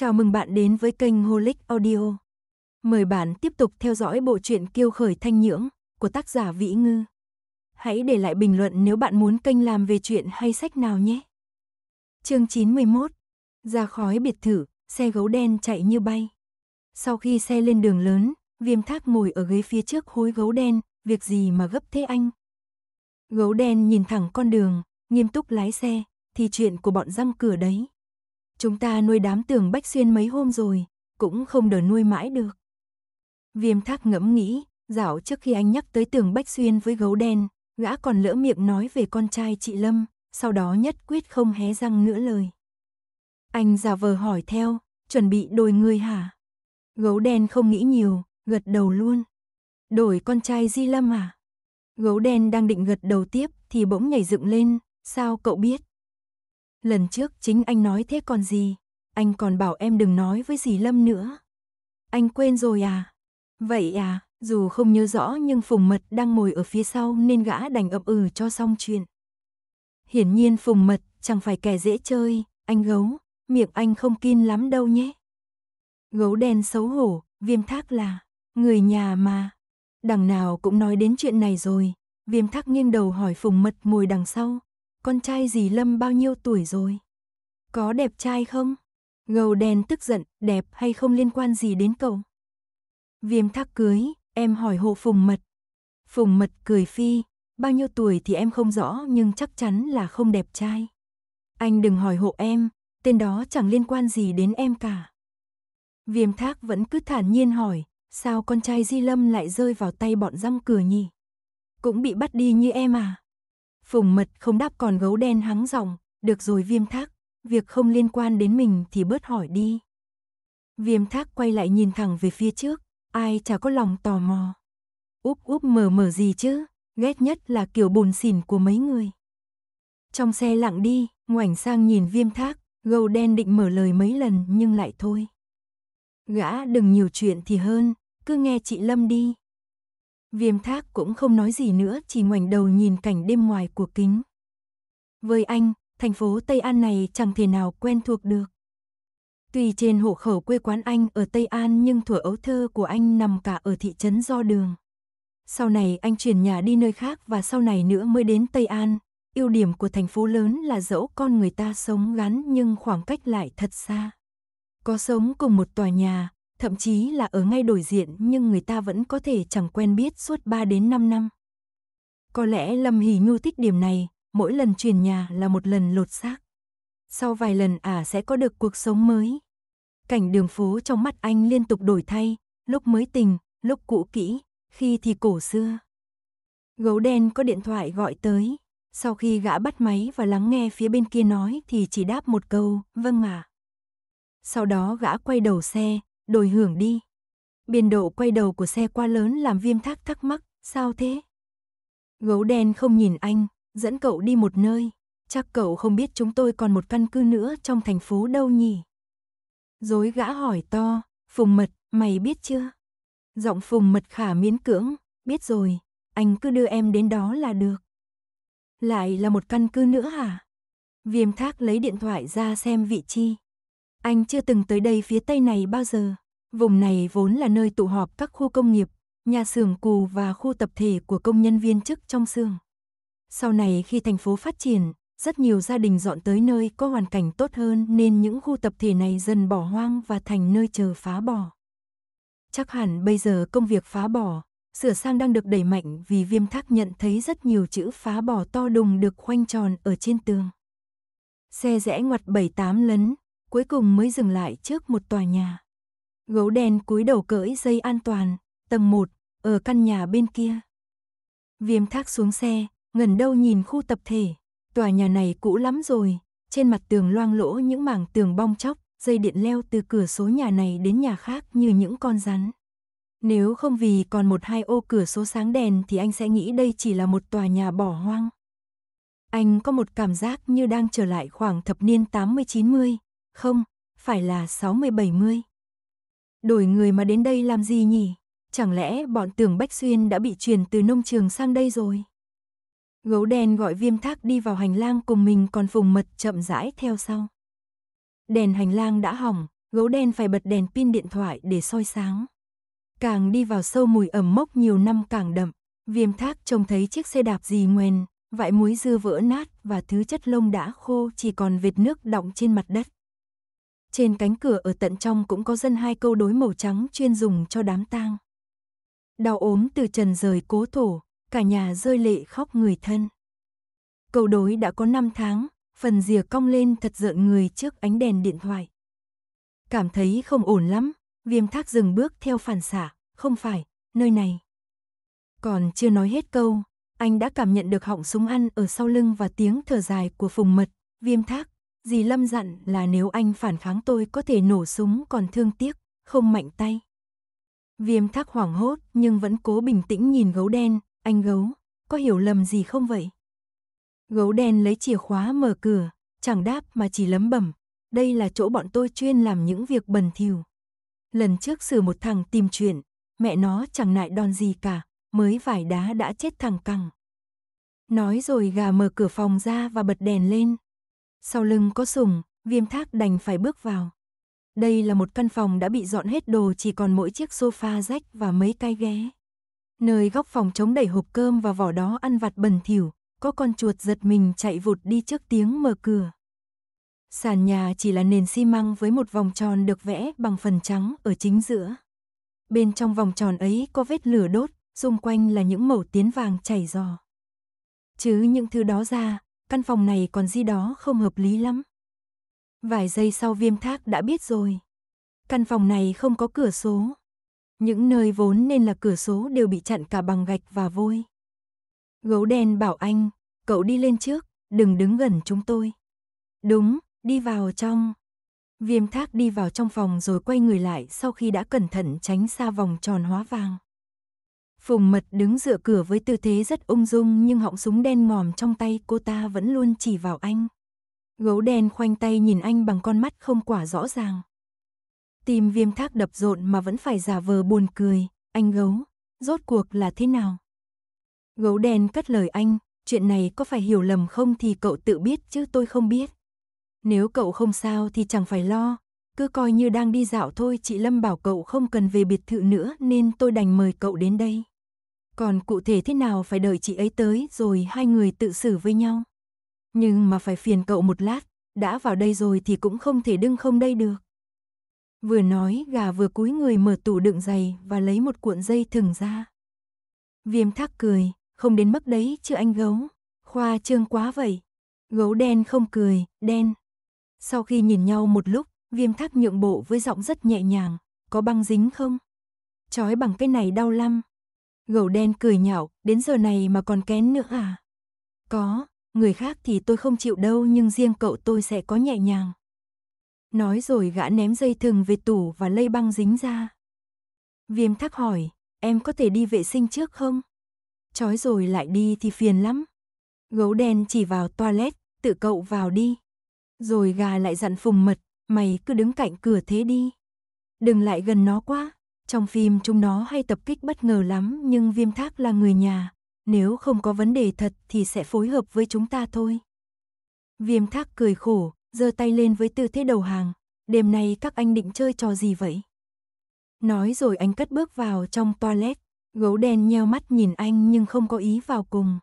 Chào mừng bạn đến với kênh Holic Audio. Mời bạn tiếp tục theo dõi bộ truyện Kiêu khởi thanh nhưỡng của tác giả Vĩ Ngư. Hãy để lại bình luận nếu bạn muốn kênh làm về chuyện hay sách nào nhé. Chương 91. Ra khói biệt thự, xe gấu đen chạy như bay. Sau khi xe lên đường lớn, Viêm Thác ngồi ở ghế phía trước hối gấu đen, việc gì mà gấp thế anh? Gấu đen nhìn thẳng con đường, nghiêm túc lái xe, thì chuyện của bọn răng cửa đấy. Chúng ta nuôi đám tường bách xuyên mấy hôm rồi, cũng không đỡ nuôi mãi được. Viêm thác ngẫm nghĩ, dạo trước khi anh nhắc tới tường bách xuyên với gấu đen, gã còn lỡ miệng nói về con trai chị Lâm, sau đó nhất quyết không hé răng nữa lời. Anh giả vờ hỏi theo, chuẩn bị đổi người hả? Gấu đen không nghĩ nhiều, gật đầu luôn. Đổi con trai Di Lâm à? Gấu đen đang định gật đầu tiếp thì bỗng nhảy dựng lên, sao cậu biết? Lần trước chính anh nói thế còn gì, anh còn bảo em đừng nói với dì Lâm nữa. Anh quên rồi à? Vậy à, dù không nhớ rõ nhưng Phùng Mật đang ngồi ở phía sau nên gã đành ậm ừ cho xong chuyện. Hiển nhiên Phùng Mật chẳng phải kẻ dễ chơi, anh gấu, miệng anh không kin lắm đâu nhé. Gấu đen xấu hổ, viêm thác là, người nhà mà. Đằng nào cũng nói đến chuyện này rồi, viêm thác nghiêng đầu hỏi Phùng Mật ngồi đằng sau, con trai dì Lâm bao nhiêu tuổi rồi? Có đẹp trai không? gầu đèn tức giận, đẹp hay không liên quan gì đến cậu? Viêm thắc cưới, em hỏi hộ Phùng Mật. Phùng Mật cười phi, bao nhiêu tuổi thì em không rõ nhưng chắc chắn là không đẹp trai. Anh đừng hỏi hộ em, tên đó chẳng liên quan gì đến em cả. Viêm thác vẫn cứ thản nhiên hỏi, sao con trai Di Lâm lại rơi vào tay bọn răng cửa nhỉ? Cũng bị bắt đi như em à? Phùng mật không đáp còn gấu đen hắng giọng, được rồi viêm thác, việc không liên quan đến mình thì bớt hỏi đi. Viêm thác quay lại nhìn thẳng về phía trước, ai chả có lòng tò mò. Úp úp mờ mờ gì chứ, ghét nhất là kiểu bồn xỉn của mấy người. Trong xe lặng đi, ngoảnh sang nhìn viêm thác, gấu đen định mở lời mấy lần nhưng lại thôi. Gã đừng nhiều chuyện thì hơn, cứ nghe chị Lâm đi, Viêm thác cũng không nói gì nữa, chỉ ngoảnh đầu nhìn cảnh đêm ngoài của kính. Với anh, thành phố Tây An này chẳng thể nào quen thuộc được. Tuy trên hộ khẩu quê quán anh ở Tây An nhưng thuở ấu thơ của anh nằm cả ở thị trấn Do Đường. Sau này anh chuyển nhà đi nơi khác và sau này nữa mới đến Tây An. Ưu điểm của thành phố lớn là dẫu con người ta sống gắn nhưng khoảng cách lại thật xa. Có sống cùng một tòa nhà, thậm chí là ở ngay đổi diện nhưng người ta vẫn có thể chẳng quen biết suốt 3 đến 5 năm. Có lẽ Lâm Hỷ Nhu thích điểm này, mỗi lần chuyển nhà là một lần lột xác. Sau vài lần ả à sẽ có được cuộc sống mới. Cảnh đường phố trong mắt anh liên tục đổi thay, lúc mới tình, lúc cũ kỹ, khi thì cổ xưa. Gấu đen có điện thoại gọi tới, sau khi gã bắt máy và lắng nghe phía bên kia nói thì chỉ đáp một câu, vâng ạ. À. Sau đó gã quay đầu xe, đổi hưởng đi. Biên độ quay đầu của xe quá lớn làm viêm thác thắc mắc, sao thế? Gấu đen không nhìn anh, dẫn cậu đi một nơi. Chắc cậu không biết chúng tôi còn một căn cứ nữa trong thành phố đâu nhỉ? Dối gã hỏi to, Phùng Mật, mày biết chưa? Giọng Phùng Mật khả miễn cưỡng, biết rồi, anh cứ đưa em đến đó là được. Lại là một căn cứ nữa hả? Viêm thác lấy điện thoại ra xem vị trí. Anh chưa từng tới đây phía Tây này bao giờ. Vùng này vốn là nơi tụ họp các khu công nghiệp, nhà xưởng cù và khu tập thể của công nhân viên chức trong xương. Sau này khi thành phố phát triển, rất nhiều gia đình dọn tới nơi có hoàn cảnh tốt hơn nên những khu tập thể này dần bỏ hoang và thành nơi chờ phá bỏ. Chắc hẳn bây giờ công việc phá bỏ, sửa sang đang được đẩy mạnh vì viêm thác nhận thấy rất nhiều chữ phá bỏ to đùng được khoanh tròn ở trên tường. Xe rẽ ngoặt 78 lấn, cuối cùng mới dừng lại trước một tòa nhà. Gấu đen cúi đầu cởi dây an toàn, tầng 1, ở căn nhà bên kia. Viêm thác xuống xe, ngẩn đâu nhìn khu tập thể. Tòa nhà này cũ lắm rồi, trên mặt tường loang lỗ những mảng tường bong chóc, dây điện leo từ cửa số nhà này đến nhà khác như những con rắn. Nếu không vì còn một hai ô cửa số sáng đèn thì anh sẽ nghĩ đây chỉ là một tòa nhà bỏ hoang. Anh có một cảm giác như đang trở lại khoảng thập niên 80-90, không, phải là 60-70. Đổi người mà đến đây làm gì nhỉ? Chẳng lẽ bọn tưởng Bách Xuyên đã bị truyền từ nông trường sang đây rồi? Gấu đen gọi viêm thác đi vào hành lang cùng mình còn vùng mật chậm rãi theo sau. Đèn hành lang đã hỏng, gấu đen phải bật đèn pin điện thoại để soi sáng. Càng đi vào sâu mùi ẩm mốc nhiều năm càng đậm, viêm thác trông thấy chiếc xe đạp gì ngoen, vại muối dưa vỡ nát và thứ chất lông đã khô chỉ còn vệt nước đọng trên mặt đất trên cánh cửa ở tận trong cũng có dân hai câu đối màu trắng chuyên dùng cho đám tang. Đau ốm từ trần rời cố thổ, cả nhà rơi lệ khóc người thân. Câu đối đã có năm tháng, phần rìa cong lên thật rợn người trước ánh đèn điện thoại. Cảm thấy không ổn lắm, viêm thác dừng bước theo phản xạ, không phải, nơi này. Còn chưa nói hết câu, anh đã cảm nhận được họng súng ăn ở sau lưng và tiếng thở dài của phùng mật, viêm thác, Dì Lâm dặn là nếu anh phản kháng tôi có thể nổ súng còn thương tiếc, không mạnh tay. Viêm Thác hoảng hốt nhưng vẫn cố bình tĩnh nhìn gấu đen, anh gấu, có hiểu lầm gì không vậy? Gấu đen lấy chìa khóa mở cửa, chẳng đáp mà chỉ lấm bẩm, đây là chỗ bọn tôi chuyên làm những việc bần thỉu. Lần trước xử một thằng tìm chuyện, mẹ nó chẳng nại đòn gì cả, mới vải đá đã chết thằng cằng. Nói rồi gà mở cửa phòng ra và bật đèn lên, sau lưng có sùng, viêm thác đành phải bước vào. Đây là một căn phòng đã bị dọn hết đồ chỉ còn mỗi chiếc sofa rách và mấy cái ghé. Nơi góc phòng trống đẩy hộp cơm và vỏ đó ăn vặt bẩn thỉu, có con chuột giật mình chạy vụt đi trước tiếng mở cửa. Sàn nhà chỉ là nền xi măng với một vòng tròn được vẽ bằng phần trắng ở chính giữa. Bên trong vòng tròn ấy có vết lửa đốt, xung quanh là những mẩu tiến vàng chảy rò. Chứ những thứ đó ra, căn phòng này còn gì đó không hợp lý lắm. Vài giây sau viêm thác đã biết rồi. Căn phòng này không có cửa số. Những nơi vốn nên là cửa số đều bị chặn cả bằng gạch và vôi. Gấu đen bảo anh, cậu đi lên trước, đừng đứng gần chúng tôi. Đúng, đi vào trong. Viêm thác đi vào trong phòng rồi quay người lại sau khi đã cẩn thận tránh xa vòng tròn hóa vàng. Phùng Mật đứng dựa cửa với tư thế rất ung dung nhưng họng súng đen ngòm trong tay cô ta vẫn luôn chỉ vào anh. Gấu đen khoanh tay nhìn anh bằng con mắt không quả rõ ràng. Tim viêm thác đập rộn mà vẫn phải giả vờ buồn cười, anh gấu, rốt cuộc là thế nào? Gấu đen cất lời anh, chuyện này có phải hiểu lầm không thì cậu tự biết chứ tôi không biết. Nếu cậu không sao thì chẳng phải lo, cứ coi như đang đi dạo thôi, chị Lâm bảo cậu không cần về biệt thự nữa nên tôi đành mời cậu đến đây. Còn cụ thể thế nào phải đợi chị ấy tới rồi hai người tự xử với nhau. Nhưng mà phải phiền cậu một lát, đã vào đây rồi thì cũng không thể đưng không đây được. Vừa nói gà vừa cúi người mở tủ đựng giày và lấy một cuộn dây thừng ra. Viêm thác cười, không đến mức đấy chứ anh gấu, khoa trương quá vậy. Gấu đen không cười, đen. Sau khi nhìn nhau một lúc, Viêm thác nhượng bộ với giọng rất nhẹ nhàng, có băng dính không? Chói bằng cái này đau lắm. Gầu đen cười nhạo, đến giờ này mà còn kén nữa à? Có, người khác thì tôi không chịu đâu nhưng riêng cậu tôi sẽ có nhẹ nhàng. Nói rồi gã ném dây thừng về tủ và lây băng dính ra. Viêm thắc hỏi, em có thể đi vệ sinh trước không? Chói rồi lại đi thì phiền lắm. Gấu đen chỉ vào toilet, tự cậu vào đi. Rồi gà lại dặn phùng mật, mày cứ đứng cạnh cửa thế đi. Đừng lại gần nó quá. Trong phim chúng nó hay tập kích bất ngờ lắm nhưng viêm thác là người nhà. Nếu không có vấn đề thật thì sẽ phối hợp với chúng ta thôi. Viêm thác cười khổ, giơ tay lên với tư thế đầu hàng. Đêm nay các anh định chơi trò gì vậy? Nói rồi anh cất bước vào trong toilet. Gấu đen nheo mắt nhìn anh nhưng không có ý vào cùng.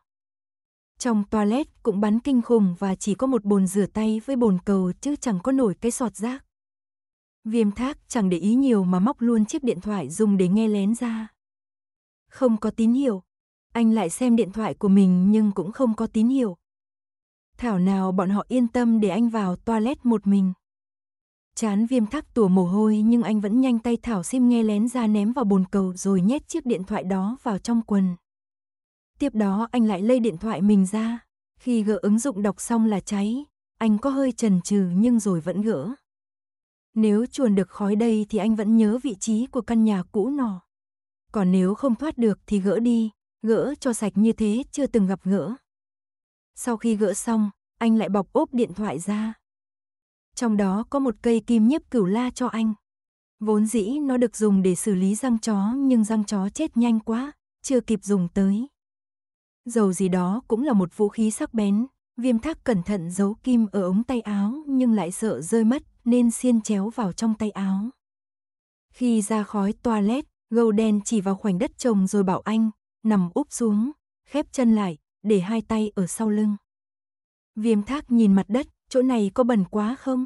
Trong toilet cũng bắn kinh khủng và chỉ có một bồn rửa tay với bồn cầu chứ chẳng có nổi cái sọt rác. Viêm thác chẳng để ý nhiều mà móc luôn chiếc điện thoại dùng để nghe lén ra. Không có tín hiệu. Anh lại xem điện thoại của mình nhưng cũng không có tín hiệu. Thảo nào bọn họ yên tâm để anh vào toilet một mình. Chán viêm thác tủa mồ hôi nhưng anh vẫn nhanh tay thảo sim nghe lén ra ném vào bồn cầu rồi nhét chiếc điện thoại đó vào trong quần. Tiếp đó anh lại lây điện thoại mình ra. Khi gỡ ứng dụng đọc xong là cháy, anh có hơi chần chừ nhưng rồi vẫn gỡ. Nếu chuồn được khói đây thì anh vẫn nhớ vị trí của căn nhà cũ nọ. Còn nếu không thoát được thì gỡ đi, gỡ cho sạch như thế chưa từng gặp gỡ. Sau khi gỡ xong, anh lại bọc ốp điện thoại ra. Trong đó có một cây kim nhiếp cửu la cho anh. Vốn dĩ nó được dùng để xử lý răng chó nhưng răng chó chết nhanh quá, chưa kịp dùng tới dầu gì đó cũng là một vũ khí sắc bén. Viêm thác cẩn thận giấu kim ở ống tay áo nhưng lại sợ rơi mất nên xiên chéo vào trong tay áo. Khi ra khói toilet, gâu đen chỉ vào khoảnh đất trồng rồi bảo anh, nằm úp xuống, khép chân lại, để hai tay ở sau lưng. Viêm thác nhìn mặt đất, chỗ này có bẩn quá không?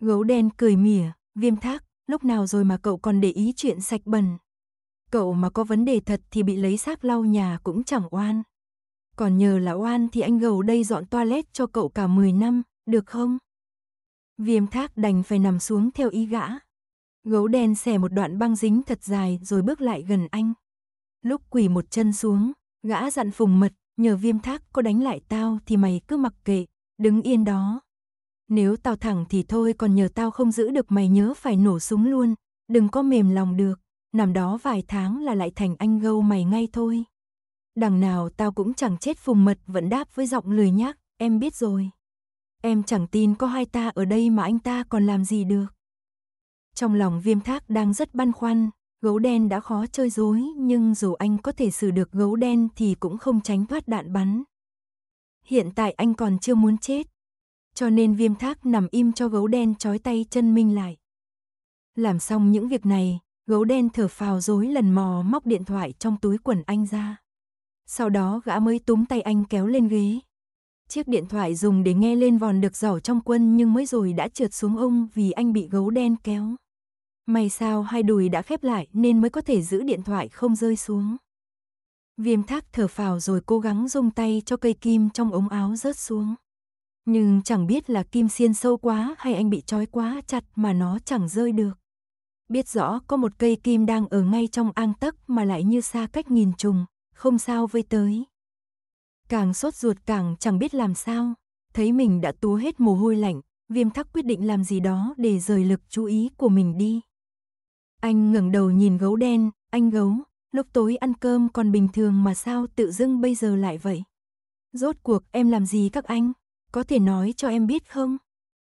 Gấu đen cười mỉa, viêm thác, lúc nào rồi mà cậu còn để ý chuyện sạch bẩn. Cậu mà có vấn đề thật thì bị lấy xác lau nhà cũng chẳng oan. Còn nhờ là oan thì anh gầu đây dọn toilet cho cậu cả 10 năm, được không? Viêm thác đành phải nằm xuống theo ý gã. Gấu đen xẻ một đoạn băng dính thật dài rồi bước lại gần anh. Lúc quỳ một chân xuống, gã dặn phùng mật, nhờ viêm thác có đánh lại tao thì mày cứ mặc kệ, đứng yên đó. Nếu tao thẳng thì thôi còn nhờ tao không giữ được mày nhớ phải nổ súng luôn, đừng có mềm lòng được nằm đó vài tháng là lại thành anh gâu mày ngay thôi. Đằng nào tao cũng chẳng chết phùng mật vẫn đáp với giọng lười nhác, em biết rồi. Em chẳng tin có hai ta ở đây mà anh ta còn làm gì được. Trong lòng viêm thác đang rất băn khoăn, gấu đen đã khó chơi dối nhưng dù anh có thể xử được gấu đen thì cũng không tránh thoát đạn bắn. Hiện tại anh còn chưa muốn chết, cho nên viêm thác nằm im cho gấu đen trói tay chân minh lại. Làm xong những việc này, Gấu đen thở phào dối lần mò móc điện thoại trong túi quần anh ra. Sau đó gã mới túm tay anh kéo lên ghế. Chiếc điện thoại dùng để nghe lên vòn được giỏ trong quân nhưng mới rồi đã trượt xuống ông vì anh bị gấu đen kéo. May sao hai đùi đã khép lại nên mới có thể giữ điện thoại không rơi xuống. Viêm thác thở phào rồi cố gắng dùng tay cho cây kim trong ống áo rớt xuống. Nhưng chẳng biết là kim xiên sâu quá hay anh bị trói quá chặt mà nó chẳng rơi được. Biết rõ có một cây kim đang ở ngay trong an tấc mà lại như xa cách nghìn trùng, không sao với tới. Càng sốt ruột càng chẳng biết làm sao, thấy mình đã túa hết mồ hôi lạnh, viêm thắc quyết định làm gì đó để rời lực chú ý của mình đi. Anh ngẩng đầu nhìn gấu đen, anh gấu, lúc tối ăn cơm còn bình thường mà sao tự dưng bây giờ lại vậy? Rốt cuộc em làm gì các anh? Có thể nói cho em biết không?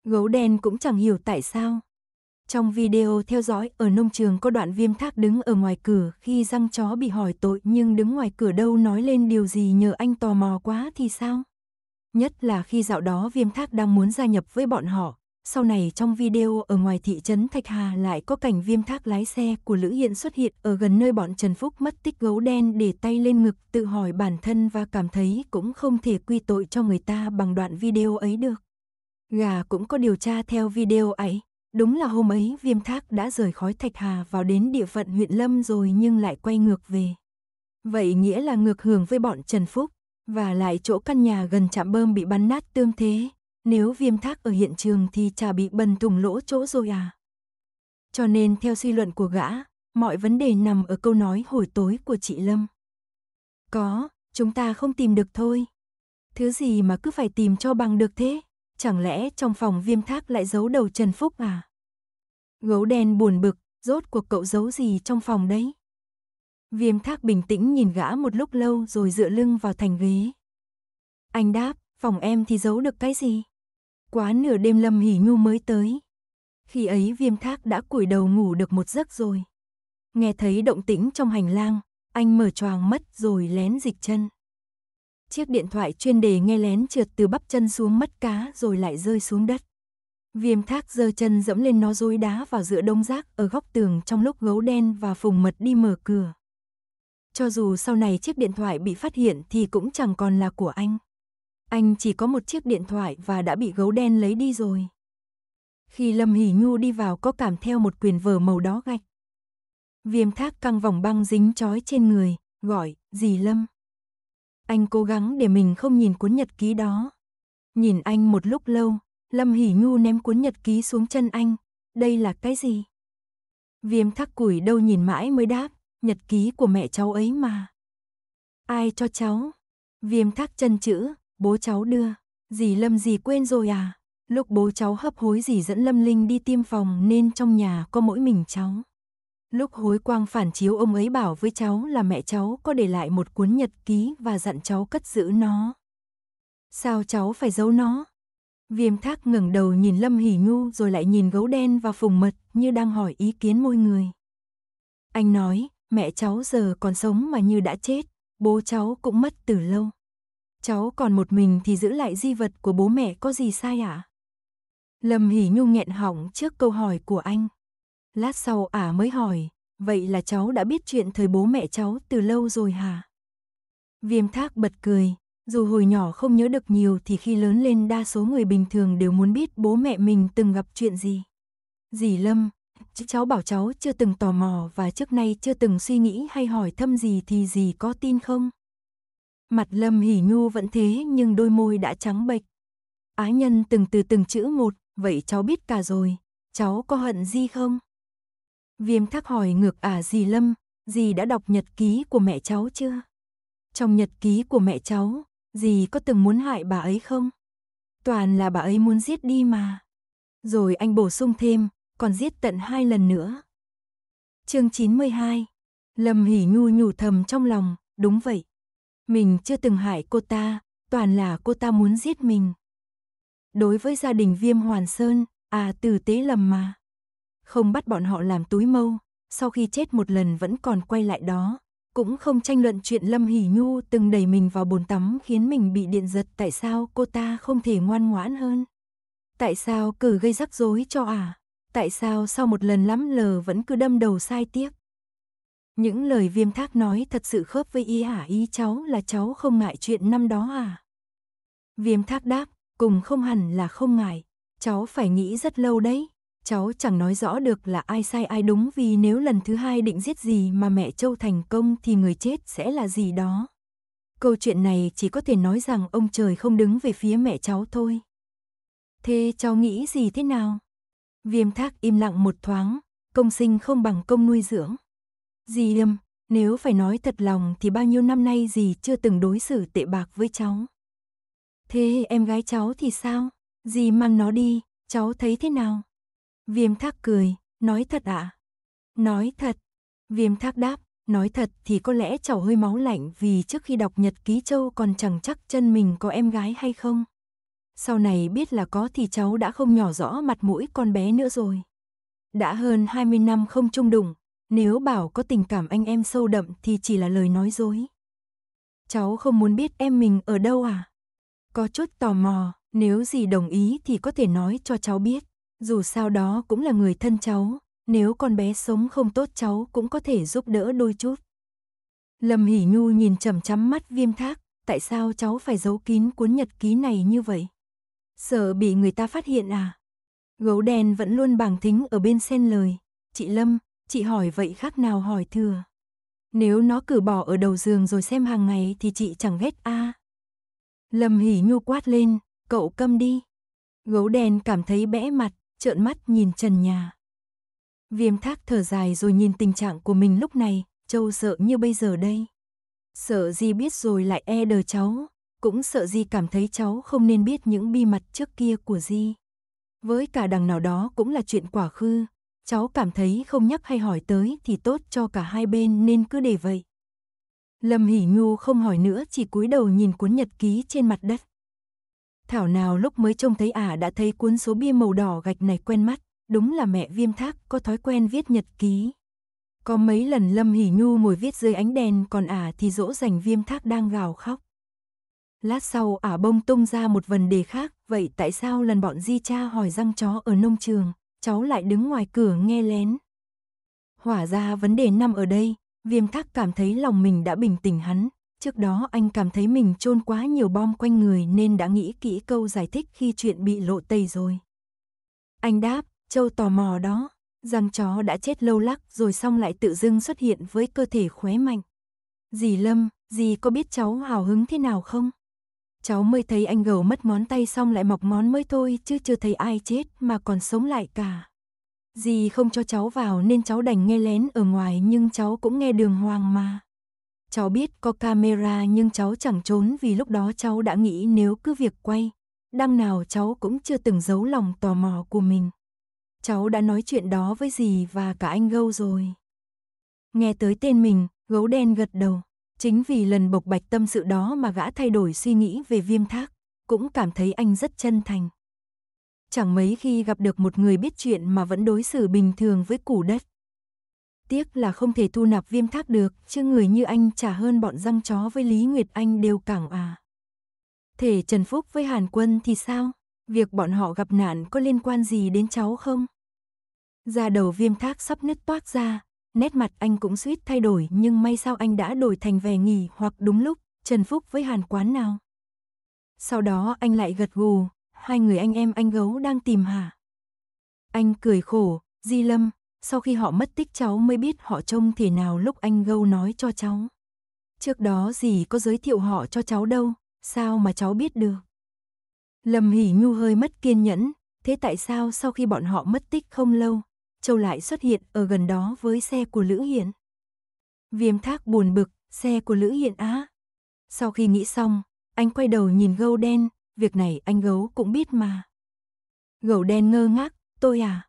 Gấu đen cũng chẳng hiểu tại sao, trong video theo dõi, ở nông trường có đoạn viêm thác đứng ở ngoài cửa khi răng chó bị hỏi tội nhưng đứng ngoài cửa đâu nói lên điều gì nhờ anh tò mò quá thì sao? Nhất là khi dạo đó viêm thác đang muốn gia nhập với bọn họ. Sau này trong video ở ngoài thị trấn Thạch Hà lại có cảnh viêm thác lái xe của Lữ Hiện xuất hiện ở gần nơi bọn Trần Phúc mất tích gấu đen để tay lên ngực tự hỏi bản thân và cảm thấy cũng không thể quy tội cho người ta bằng đoạn video ấy được. Gà cũng có điều tra theo video ấy. Đúng là hôm ấy Viêm Thác đã rời khói Thạch Hà vào đến địa phận huyện Lâm rồi nhưng lại quay ngược về. Vậy nghĩa là ngược hưởng với bọn Trần Phúc, và lại chỗ căn nhà gần chạm bơm bị bắn nát tương thế. Nếu Viêm Thác ở hiện trường thì chả bị bần thủng lỗ chỗ rồi à. Cho nên theo suy luận của gã, mọi vấn đề nằm ở câu nói hồi tối của chị Lâm. Có, chúng ta không tìm được thôi. Thứ gì mà cứ phải tìm cho bằng được thế? chẳng lẽ trong phòng viêm thác lại giấu đầu Trần Phúc à? Gấu đen buồn bực, rốt cuộc cậu giấu gì trong phòng đấy? Viêm thác bình tĩnh nhìn gã một lúc lâu rồi dựa lưng vào thành ghế. Anh đáp, phòng em thì giấu được cái gì? Quá nửa đêm Lâm Hỉ Nhu mới tới. Khi ấy viêm thác đã củi đầu ngủ được một giấc rồi. Nghe thấy động tĩnh trong hành lang, anh mở choàng mất rồi lén dịch chân. Chiếc điện thoại chuyên đề nghe lén trượt từ bắp chân xuống mất cá rồi lại rơi xuống đất. Viêm thác giơ chân dẫm lên nó dối đá vào giữa đông rác ở góc tường trong lúc gấu đen và phùng mật đi mở cửa. Cho dù sau này chiếc điện thoại bị phát hiện thì cũng chẳng còn là của anh. Anh chỉ có một chiếc điện thoại và đã bị gấu đen lấy đi rồi. Khi Lâm Hỷ Nhu đi vào có cảm theo một quyền vở màu đó gạch. Viêm thác căng vòng băng dính trói trên người, gọi, dì Lâm. Anh cố gắng để mình không nhìn cuốn nhật ký đó. Nhìn anh một lúc lâu, Lâm Hỷ Nhu ném cuốn nhật ký xuống chân anh. Đây là cái gì? Viêm thắc củi đâu nhìn mãi mới đáp, nhật ký của mẹ cháu ấy mà. Ai cho cháu? Viêm thắc chân chữ, bố cháu đưa. Dì Lâm dì quên rồi à? Lúc bố cháu hấp hối dì dẫn Lâm Linh đi tiêm phòng nên trong nhà có mỗi mình cháu. Lúc hối quang phản chiếu ông ấy bảo với cháu là mẹ cháu có để lại một cuốn nhật ký và dặn cháu cất giữ nó. Sao cháu phải giấu nó? Viêm thác ngẩng đầu nhìn Lâm Hỷ Nhu rồi lại nhìn gấu đen và phùng mật như đang hỏi ý kiến môi người. Anh nói, mẹ cháu giờ còn sống mà như đã chết, bố cháu cũng mất từ lâu. Cháu còn một mình thì giữ lại di vật của bố mẹ có gì sai ạ? À? Lâm Hỷ Nhu nghẹn họng trước câu hỏi của anh. Lát sau ả mới hỏi, vậy là cháu đã biết chuyện thời bố mẹ cháu từ lâu rồi hả? Viêm thác bật cười, dù hồi nhỏ không nhớ được nhiều thì khi lớn lên đa số người bình thường đều muốn biết bố mẹ mình từng gặp chuyện gì. Dì Lâm, chứ cháu bảo cháu chưa từng tò mò và trước nay chưa từng suy nghĩ hay hỏi thăm gì thì dì có tin không? Mặt Lâm hỉ nhu vẫn thế nhưng đôi môi đã trắng bệch. Ái nhân từng từ từng chữ một, vậy cháu biết cả rồi, cháu có hận gì không? Viêm thắc hỏi ngược à dì Lâm, dì đã đọc nhật ký của mẹ cháu chưa? Trong nhật ký của mẹ cháu, dì có từng muốn hại bà ấy không? Toàn là bà ấy muốn giết đi mà. Rồi anh bổ sung thêm, còn giết tận hai lần nữa. Chương 92 Lâm Hỉ Nhu nhủ thầm trong lòng, đúng vậy. Mình chưa từng hại cô ta, toàn là cô ta muốn giết mình. Đối với gia đình Viêm Hoàn Sơn, à tử tế lầm mà không bắt bọn họ làm túi mâu, sau khi chết một lần vẫn còn quay lại đó, cũng không tranh luận chuyện Lâm Hỷ Nhu từng đẩy mình vào bồn tắm khiến mình bị điện giật tại sao cô ta không thể ngoan ngoãn hơn. Tại sao cử gây rắc rối cho à? Tại sao sau một lần lắm lờ vẫn cứ đâm đầu sai tiếp? Những lời viêm thác nói thật sự khớp với y hả y cháu là cháu không ngại chuyện năm đó à? Viêm thác đáp, cùng không hẳn là không ngại, cháu phải nghĩ rất lâu đấy. Cháu chẳng nói rõ được là ai sai ai đúng vì nếu lần thứ hai định giết gì mà mẹ Châu thành công thì người chết sẽ là gì đó. Câu chuyện này chỉ có thể nói rằng ông trời không đứng về phía mẹ cháu thôi. Thế cháu nghĩ gì thế nào? Viêm thác im lặng một thoáng, công sinh không bằng công nuôi dưỡng. Dì Lâm, nếu phải nói thật lòng thì bao nhiêu năm nay dì chưa từng đối xử tệ bạc với cháu. Thế em gái cháu thì sao? Dì mang nó đi, cháu thấy thế nào? Viêm thác cười, nói thật ạ. À? Nói thật. Viêm thác đáp, nói thật thì có lẽ cháu hơi máu lạnh vì trước khi đọc nhật ký châu còn chẳng chắc chân mình có em gái hay không. Sau này biết là có thì cháu đã không nhỏ rõ mặt mũi con bé nữa rồi. Đã hơn 20 năm không chung đụng, nếu bảo có tình cảm anh em sâu đậm thì chỉ là lời nói dối. Cháu không muốn biết em mình ở đâu à? Có chút tò mò, nếu gì đồng ý thì có thể nói cho cháu biết dù sao đó cũng là người thân cháu, nếu con bé sống không tốt cháu cũng có thể giúp đỡ đôi chút. Lâm Hỷ Nhu nhìn chầm chắm mắt viêm thác, tại sao cháu phải giấu kín cuốn nhật ký này như vậy? Sợ bị người ta phát hiện à? Gấu đen vẫn luôn bàng thính ở bên sen lời. Chị Lâm, chị hỏi vậy khác nào hỏi thừa. Nếu nó cử bỏ ở đầu giường rồi xem hàng ngày thì chị chẳng ghét a. À. Lâm Hỷ Nhu quát lên, cậu câm đi. Gấu đen cảm thấy bẽ mặt, trợn mắt nhìn trần nhà. Viêm thác thở dài rồi nhìn tình trạng của mình lúc này, châu sợ như bây giờ đây. Sợ gì biết rồi lại e đờ cháu, cũng sợ gì cảm thấy cháu không nên biết những bi mặt trước kia của Di. Với cả đằng nào đó cũng là chuyện quả khư, cháu cảm thấy không nhắc hay hỏi tới thì tốt cho cả hai bên nên cứ để vậy. Lâm Hỷ Nhu không hỏi nữa chỉ cúi đầu nhìn cuốn nhật ký trên mặt đất. Thảo nào lúc mới trông thấy ả đã thấy cuốn số bia màu đỏ gạch này quen mắt, đúng là mẹ viêm thác có thói quen viết nhật ký. Có mấy lần Lâm Hỷ Nhu ngồi viết dưới ánh đèn còn ả thì dỗ dành viêm thác đang gào khóc. Lát sau ả bông tung ra một vấn đề khác, vậy tại sao lần bọn di cha hỏi răng chó ở nông trường, cháu lại đứng ngoài cửa nghe lén. Hỏa ra vấn đề nằm ở đây, viêm thác cảm thấy lòng mình đã bình tĩnh hắn, Trước đó anh cảm thấy mình trôn quá nhiều bom quanh người nên đã nghĩ kỹ câu giải thích khi chuyện bị lộ tẩy rồi. Anh đáp, châu tò mò đó, rằng chó đã chết lâu lắc rồi xong lại tự dưng xuất hiện với cơ thể khóe mạnh. Dì Lâm, dì có biết cháu hào hứng thế nào không? Cháu mới thấy anh gầu mất ngón tay xong lại mọc ngón mới thôi chứ chưa thấy ai chết mà còn sống lại cả. Dì không cho cháu vào nên cháu đành nghe lén ở ngoài nhưng cháu cũng nghe đường hoàng mà cháu biết có camera nhưng cháu chẳng trốn vì lúc đó cháu đã nghĩ nếu cứ việc quay, đăng nào cháu cũng chưa từng giấu lòng tò mò của mình. Cháu đã nói chuyện đó với dì và cả anh Gâu rồi. Nghe tới tên mình, gấu đen gật đầu. Chính vì lần bộc bạch tâm sự đó mà gã thay đổi suy nghĩ về viêm thác, cũng cảm thấy anh rất chân thành. Chẳng mấy khi gặp được một người biết chuyện mà vẫn đối xử bình thường với củ đất tiếc là không thể thu nạp viêm thác được, chứ người như anh trả hơn bọn răng chó với Lý Nguyệt Anh đều cảng à. Thể Trần Phúc với Hàn Quân thì sao? Việc bọn họ gặp nạn có liên quan gì đến cháu không? Da đầu viêm thác sắp nứt toát ra, nét mặt anh cũng suýt thay đổi nhưng may sao anh đã đổi thành vẻ nghỉ hoặc đúng lúc, Trần Phúc với Hàn Quán nào. Sau đó anh lại gật gù, hai người anh em anh gấu đang tìm hả? Anh cười khổ, Di Lâm, sau khi họ mất tích cháu mới biết họ trông thể nào lúc anh gâu nói cho cháu. Trước đó gì có giới thiệu họ cho cháu đâu, sao mà cháu biết được. Lâm Hỷ Nhu hơi mất kiên nhẫn, thế tại sao sau khi bọn họ mất tích không lâu, Châu lại xuất hiện ở gần đó với xe của Lữ Hiện? Viêm thác buồn bực, xe của Lữ Hiện á. Sau khi nghĩ xong, anh quay đầu nhìn gâu đen, việc này anh gấu cũng biết mà. Gấu đen ngơ ngác, tôi à?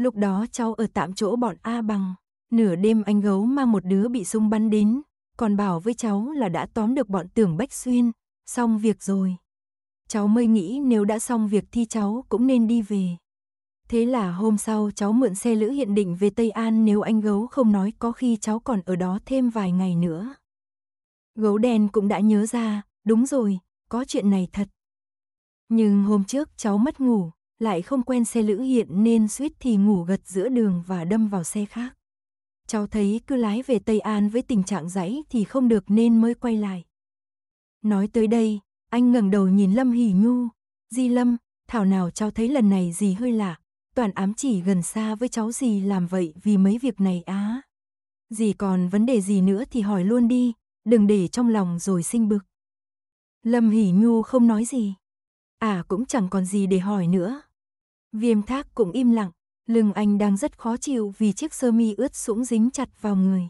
Lúc đó cháu ở tạm chỗ bọn A bằng. Nửa đêm anh gấu mang một đứa bị sung bắn đến, còn bảo với cháu là đã tóm được bọn tưởng Bách Xuyên, xong việc rồi. Cháu mới nghĩ nếu đã xong việc thì cháu cũng nên đi về. Thế là hôm sau cháu mượn xe lữ hiện định về Tây An nếu anh gấu không nói có khi cháu còn ở đó thêm vài ngày nữa. Gấu đen cũng đã nhớ ra, đúng rồi, có chuyện này thật. Nhưng hôm trước cháu mất ngủ, lại không quen xe lữ hiện nên suýt thì ngủ gật giữa đường và đâm vào xe khác. Cháu thấy cứ lái về Tây An với tình trạng rãy thì không được nên mới quay lại. Nói tới đây, anh ngẩng đầu nhìn Lâm Hỉ Nhu. Di Lâm, thảo nào cháu thấy lần này gì hơi lạ, toàn ám chỉ gần xa với cháu gì làm vậy vì mấy việc này á. À? Dì còn vấn đề gì nữa thì hỏi luôn đi, đừng để trong lòng rồi sinh bực. Lâm Hỉ Nhu không nói gì. À cũng chẳng còn gì để hỏi nữa, Viêm thác cũng im lặng, lưng anh đang rất khó chịu vì chiếc sơ mi ướt sũng dính chặt vào người.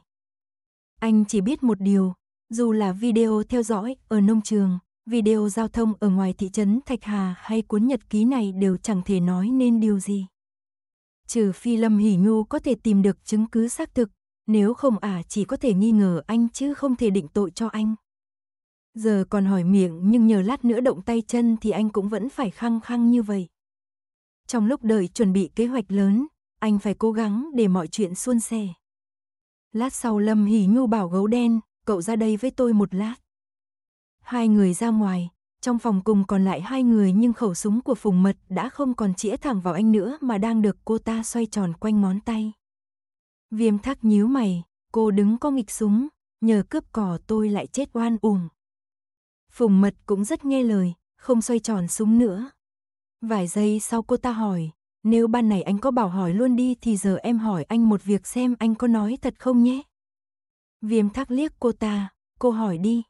Anh chỉ biết một điều, dù là video theo dõi ở nông trường, video giao thông ở ngoài thị trấn Thạch Hà hay cuốn nhật ký này đều chẳng thể nói nên điều gì. Trừ phi Lâm Hỷ Nhu có thể tìm được chứng cứ xác thực, nếu không à chỉ có thể nghi ngờ anh chứ không thể định tội cho anh. Giờ còn hỏi miệng nhưng nhờ lát nữa động tay chân thì anh cũng vẫn phải khăng khăng như vậy. Trong lúc đợi chuẩn bị kế hoạch lớn, anh phải cố gắng để mọi chuyện suôn sẻ. Lát sau Lâm Hỷ Nhu bảo gấu đen, cậu ra đây với tôi một lát. Hai người ra ngoài, trong phòng cùng còn lại hai người nhưng khẩu súng của Phùng Mật đã không còn chĩa thẳng vào anh nữa mà đang được cô ta xoay tròn quanh ngón tay. Viêm thắc nhíu mày, cô đứng có nghịch súng, nhờ cướp cỏ tôi lại chết oan uổng. Phùng Mật cũng rất nghe lời, không xoay tròn súng nữa, Vài giây sau cô ta hỏi, nếu ban này anh có bảo hỏi luôn đi thì giờ em hỏi anh một việc xem anh có nói thật không nhé. Viêm thác liếc cô ta, cô hỏi đi.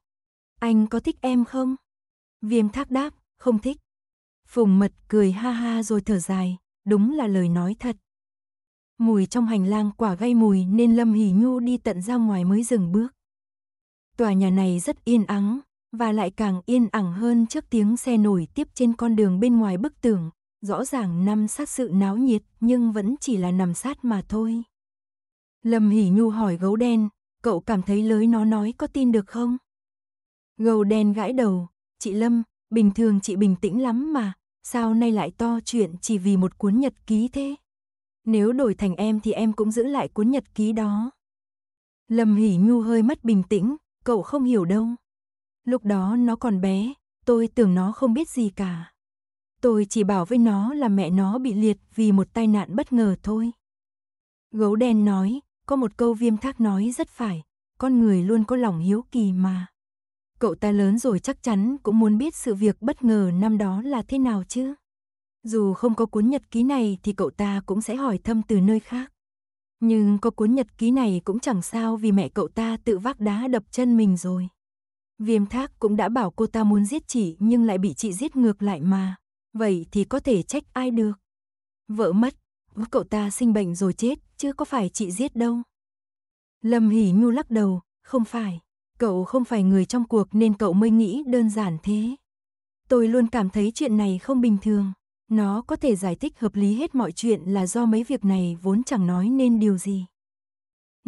Anh có thích em không? Viêm thác đáp, không thích. Phùng mật cười ha ha rồi thở dài, đúng là lời nói thật. Mùi trong hành lang quả gây mùi nên Lâm Hỷ Nhu đi tận ra ngoài mới dừng bước. Tòa nhà này rất yên ắng, và lại càng yên ẳng hơn trước tiếng xe nổi tiếp trên con đường bên ngoài bức tường. Rõ ràng năm sát sự náo nhiệt nhưng vẫn chỉ là nằm sát mà thôi. Lâm Hỷ Nhu hỏi gấu đen, cậu cảm thấy lới nó nói có tin được không? Gấu đen gãi đầu, chị Lâm, bình thường chị bình tĩnh lắm mà, sao nay lại to chuyện chỉ vì một cuốn nhật ký thế? Nếu đổi thành em thì em cũng giữ lại cuốn nhật ký đó. Lâm Hỷ Nhu hơi mất bình tĩnh, cậu không hiểu đâu. Lúc đó nó còn bé, tôi tưởng nó không biết gì cả. Tôi chỉ bảo với nó là mẹ nó bị liệt vì một tai nạn bất ngờ thôi. Gấu đen nói, có một câu viêm thác nói rất phải, con người luôn có lòng hiếu kỳ mà. Cậu ta lớn rồi chắc chắn cũng muốn biết sự việc bất ngờ năm đó là thế nào chứ. Dù không có cuốn nhật ký này thì cậu ta cũng sẽ hỏi thăm từ nơi khác. Nhưng có cuốn nhật ký này cũng chẳng sao vì mẹ cậu ta tự vác đá đập chân mình rồi. Viêm thác cũng đã bảo cô ta muốn giết chị nhưng lại bị chị giết ngược lại mà. Vậy thì có thể trách ai được. Vợ mất, cậu ta sinh bệnh rồi chết, chứ có phải chị giết đâu. Lâm Hỷ Nhu lắc đầu, không phải. Cậu không phải người trong cuộc nên cậu mới nghĩ đơn giản thế. Tôi luôn cảm thấy chuyện này không bình thường. Nó có thể giải thích hợp lý hết mọi chuyện là do mấy việc này vốn chẳng nói nên điều gì.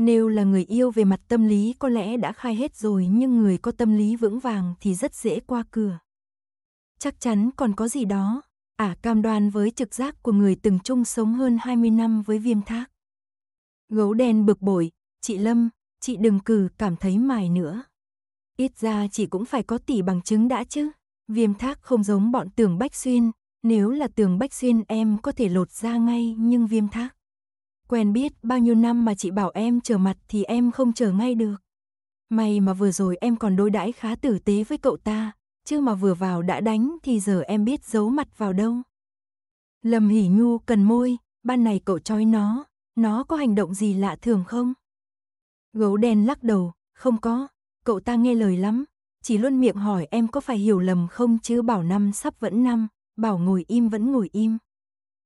Nếu là người yêu về mặt tâm lý có lẽ đã khai hết rồi nhưng người có tâm lý vững vàng thì rất dễ qua cửa. Chắc chắn còn có gì đó, ả à, cam đoan với trực giác của người từng chung sống hơn 20 năm với viêm thác. Gấu đen bực bội, chị Lâm, chị đừng cử cảm thấy mài nữa. Ít ra chị cũng phải có tỷ bằng chứng đã chứ. Viêm thác không giống bọn tường Bách Xuyên, nếu là tường Bách Xuyên em có thể lột ra ngay nhưng viêm thác. Quen biết bao nhiêu năm mà chị bảo em chờ mặt thì em không chờ ngay được. May mà vừa rồi em còn đối đãi khá tử tế với cậu ta, chứ mà vừa vào đã đánh thì giờ em biết giấu mặt vào đâu. Lâm Hỉ Nhu cần môi, ban này cậu trói nó, nó có hành động gì lạ thường không? Gấu đen lắc đầu, không có, cậu ta nghe lời lắm, chỉ luôn miệng hỏi em có phải hiểu lầm không chứ bảo năm sắp vẫn năm, bảo ngồi im vẫn ngồi im.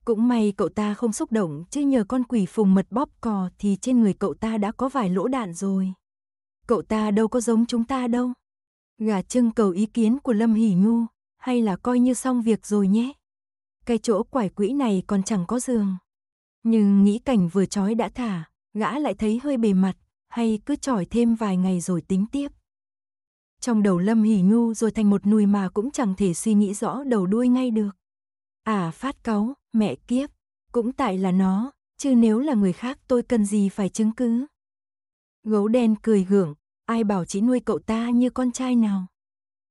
Cũng may cậu ta không xúc động, chứ nhờ con quỷ phùng mật bóp cò thì trên người cậu ta đã có vài lỗ đạn rồi. Cậu ta đâu có giống chúng ta đâu. Gà trưng cầu ý kiến của Lâm Hỷ Nhu, hay là coi như xong việc rồi nhé. Cái chỗ quải quỹ này còn chẳng có giường. Nhưng nghĩ cảnh vừa trói đã thả, gã lại thấy hơi bề mặt, hay cứ trỏi thêm vài ngày rồi tính tiếp. Trong đầu Lâm Hỷ Nhu rồi thành một nùi mà cũng chẳng thể suy nghĩ rõ đầu đuôi ngay được. À phát cáu, mẹ kiếp, cũng tại là nó, chứ nếu là người khác tôi cần gì phải chứng cứ. Gấu đen cười gượng, ai bảo chỉ nuôi cậu ta như con trai nào.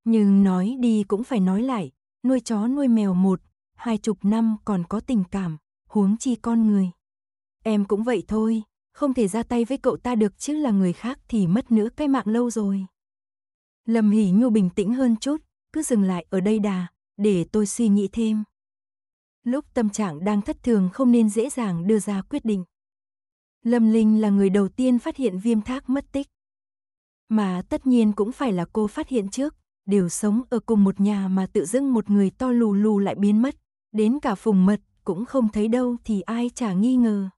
Nhưng nói đi cũng phải nói lại, nuôi chó nuôi mèo một, hai chục năm còn có tình cảm, huống chi con người. Em cũng vậy thôi, không thể ra tay với cậu ta được chứ là người khác thì mất nữa cái mạng lâu rồi. Lâm Hỷ Nhu bình tĩnh hơn chút, cứ dừng lại ở đây đà, để tôi suy nghĩ thêm lúc tâm trạng đang thất thường không nên dễ dàng đưa ra quyết định. Lâm Linh là người đầu tiên phát hiện viêm thác mất tích. Mà tất nhiên cũng phải là cô phát hiện trước, đều sống ở cùng một nhà mà tự dưng một người to lù lù lại biến mất, đến cả phùng mật cũng không thấy đâu thì ai chả nghi ngờ.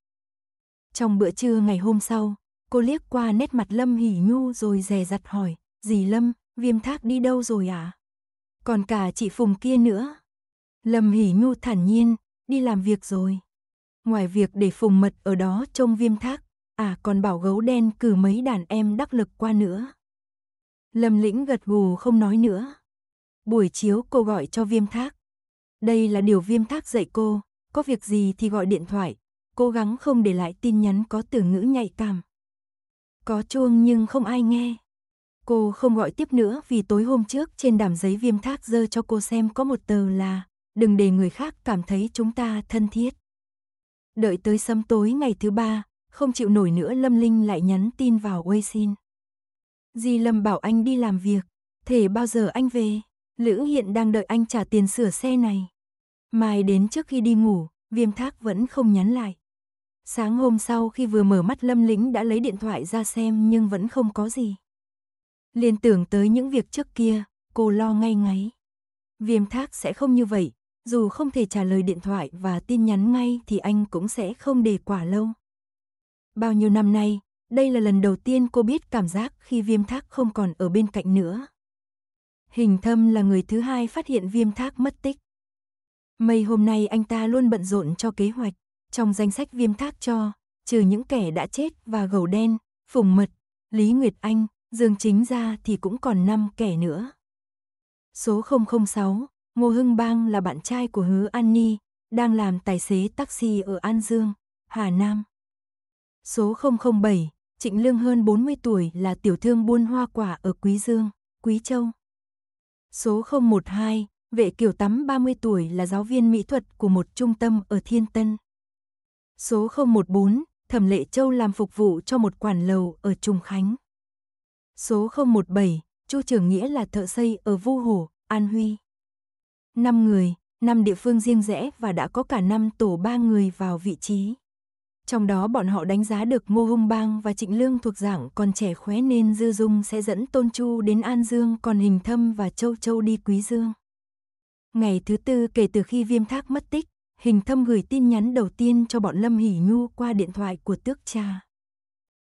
Trong bữa trưa ngày hôm sau, cô liếc qua nét mặt Lâm hỉ nhu rồi rè dặt hỏi, dì Lâm, viêm thác đi đâu rồi à? Còn cả chị Phùng kia nữa, Lâm Hỷ Nhu thản nhiên, đi làm việc rồi. Ngoài việc để phùng mật ở đó trông viêm thác, à còn bảo gấu đen cử mấy đàn em đắc lực qua nữa. Lâm Lĩnh gật gù không nói nữa. Buổi chiếu cô gọi cho viêm thác. Đây là điều viêm thác dạy cô, có việc gì thì gọi điện thoại, cố gắng không để lại tin nhắn có từ ngữ nhạy cảm. Có chuông nhưng không ai nghe. Cô không gọi tiếp nữa vì tối hôm trước trên đàm giấy viêm thác dơ cho cô xem có một tờ là đừng để người khác cảm thấy chúng ta thân thiết. Đợi tới sâm tối ngày thứ ba, không chịu nổi nữa Lâm Linh lại nhắn tin vào Weixin. Di Lâm bảo anh đi làm việc, thể bao giờ anh về, Lữ Hiện đang đợi anh trả tiền sửa xe này. Mai đến trước khi đi ngủ, Viêm Thác vẫn không nhắn lại. Sáng hôm sau khi vừa mở mắt Lâm Lĩnh đã lấy điện thoại ra xem nhưng vẫn không có gì. Liên tưởng tới những việc trước kia, cô lo ngay ngáy. Viêm Thác sẽ không như vậy, dù không thể trả lời điện thoại và tin nhắn ngay thì anh cũng sẽ không để quả lâu. Bao nhiêu năm nay, đây là lần đầu tiên cô biết cảm giác khi viêm thác không còn ở bên cạnh nữa. Hình thâm là người thứ hai phát hiện viêm thác mất tích. Mây hôm nay anh ta luôn bận rộn cho kế hoạch, trong danh sách viêm thác cho, trừ những kẻ đã chết và gầu đen, phùng mật, Lý Nguyệt Anh, Dương Chính ra thì cũng còn 5 kẻ nữa. Số 006, Ngô Hưng Bang là bạn trai của Hứa An Ni, đang làm tài xế taxi ở An Dương, Hà Nam. Số 007, Trịnh Lương hơn 40 tuổi là tiểu thương buôn hoa quả ở Quý Dương, Quý Châu. Số 012, Vệ Kiều Tắm 30 tuổi là giáo viên mỹ thuật của một trung tâm ở Thiên Tân. Số 014, Thẩm Lệ Châu làm phục vụ cho một quản lầu ở Trung Khánh. Số 017, Chu Trường Nghĩa là thợ xây ở Vu Hồ, An Huy. 5 người, 5 địa phương riêng rẽ và đã có cả 5 tổ 3 người vào vị trí. Trong đó bọn họ đánh giá được Ngô Hung Bang và Trịnh Lương thuộc dạng còn trẻ khóe nên Dư Dung sẽ dẫn Tôn Chu đến An Dương còn Hình Thâm và Châu Châu đi Quý Dương. Ngày thứ tư kể từ khi Viêm Thác mất tích, Hình Thâm gửi tin nhắn đầu tiên cho bọn Lâm Hỷ Nhu qua điện thoại của tước cha.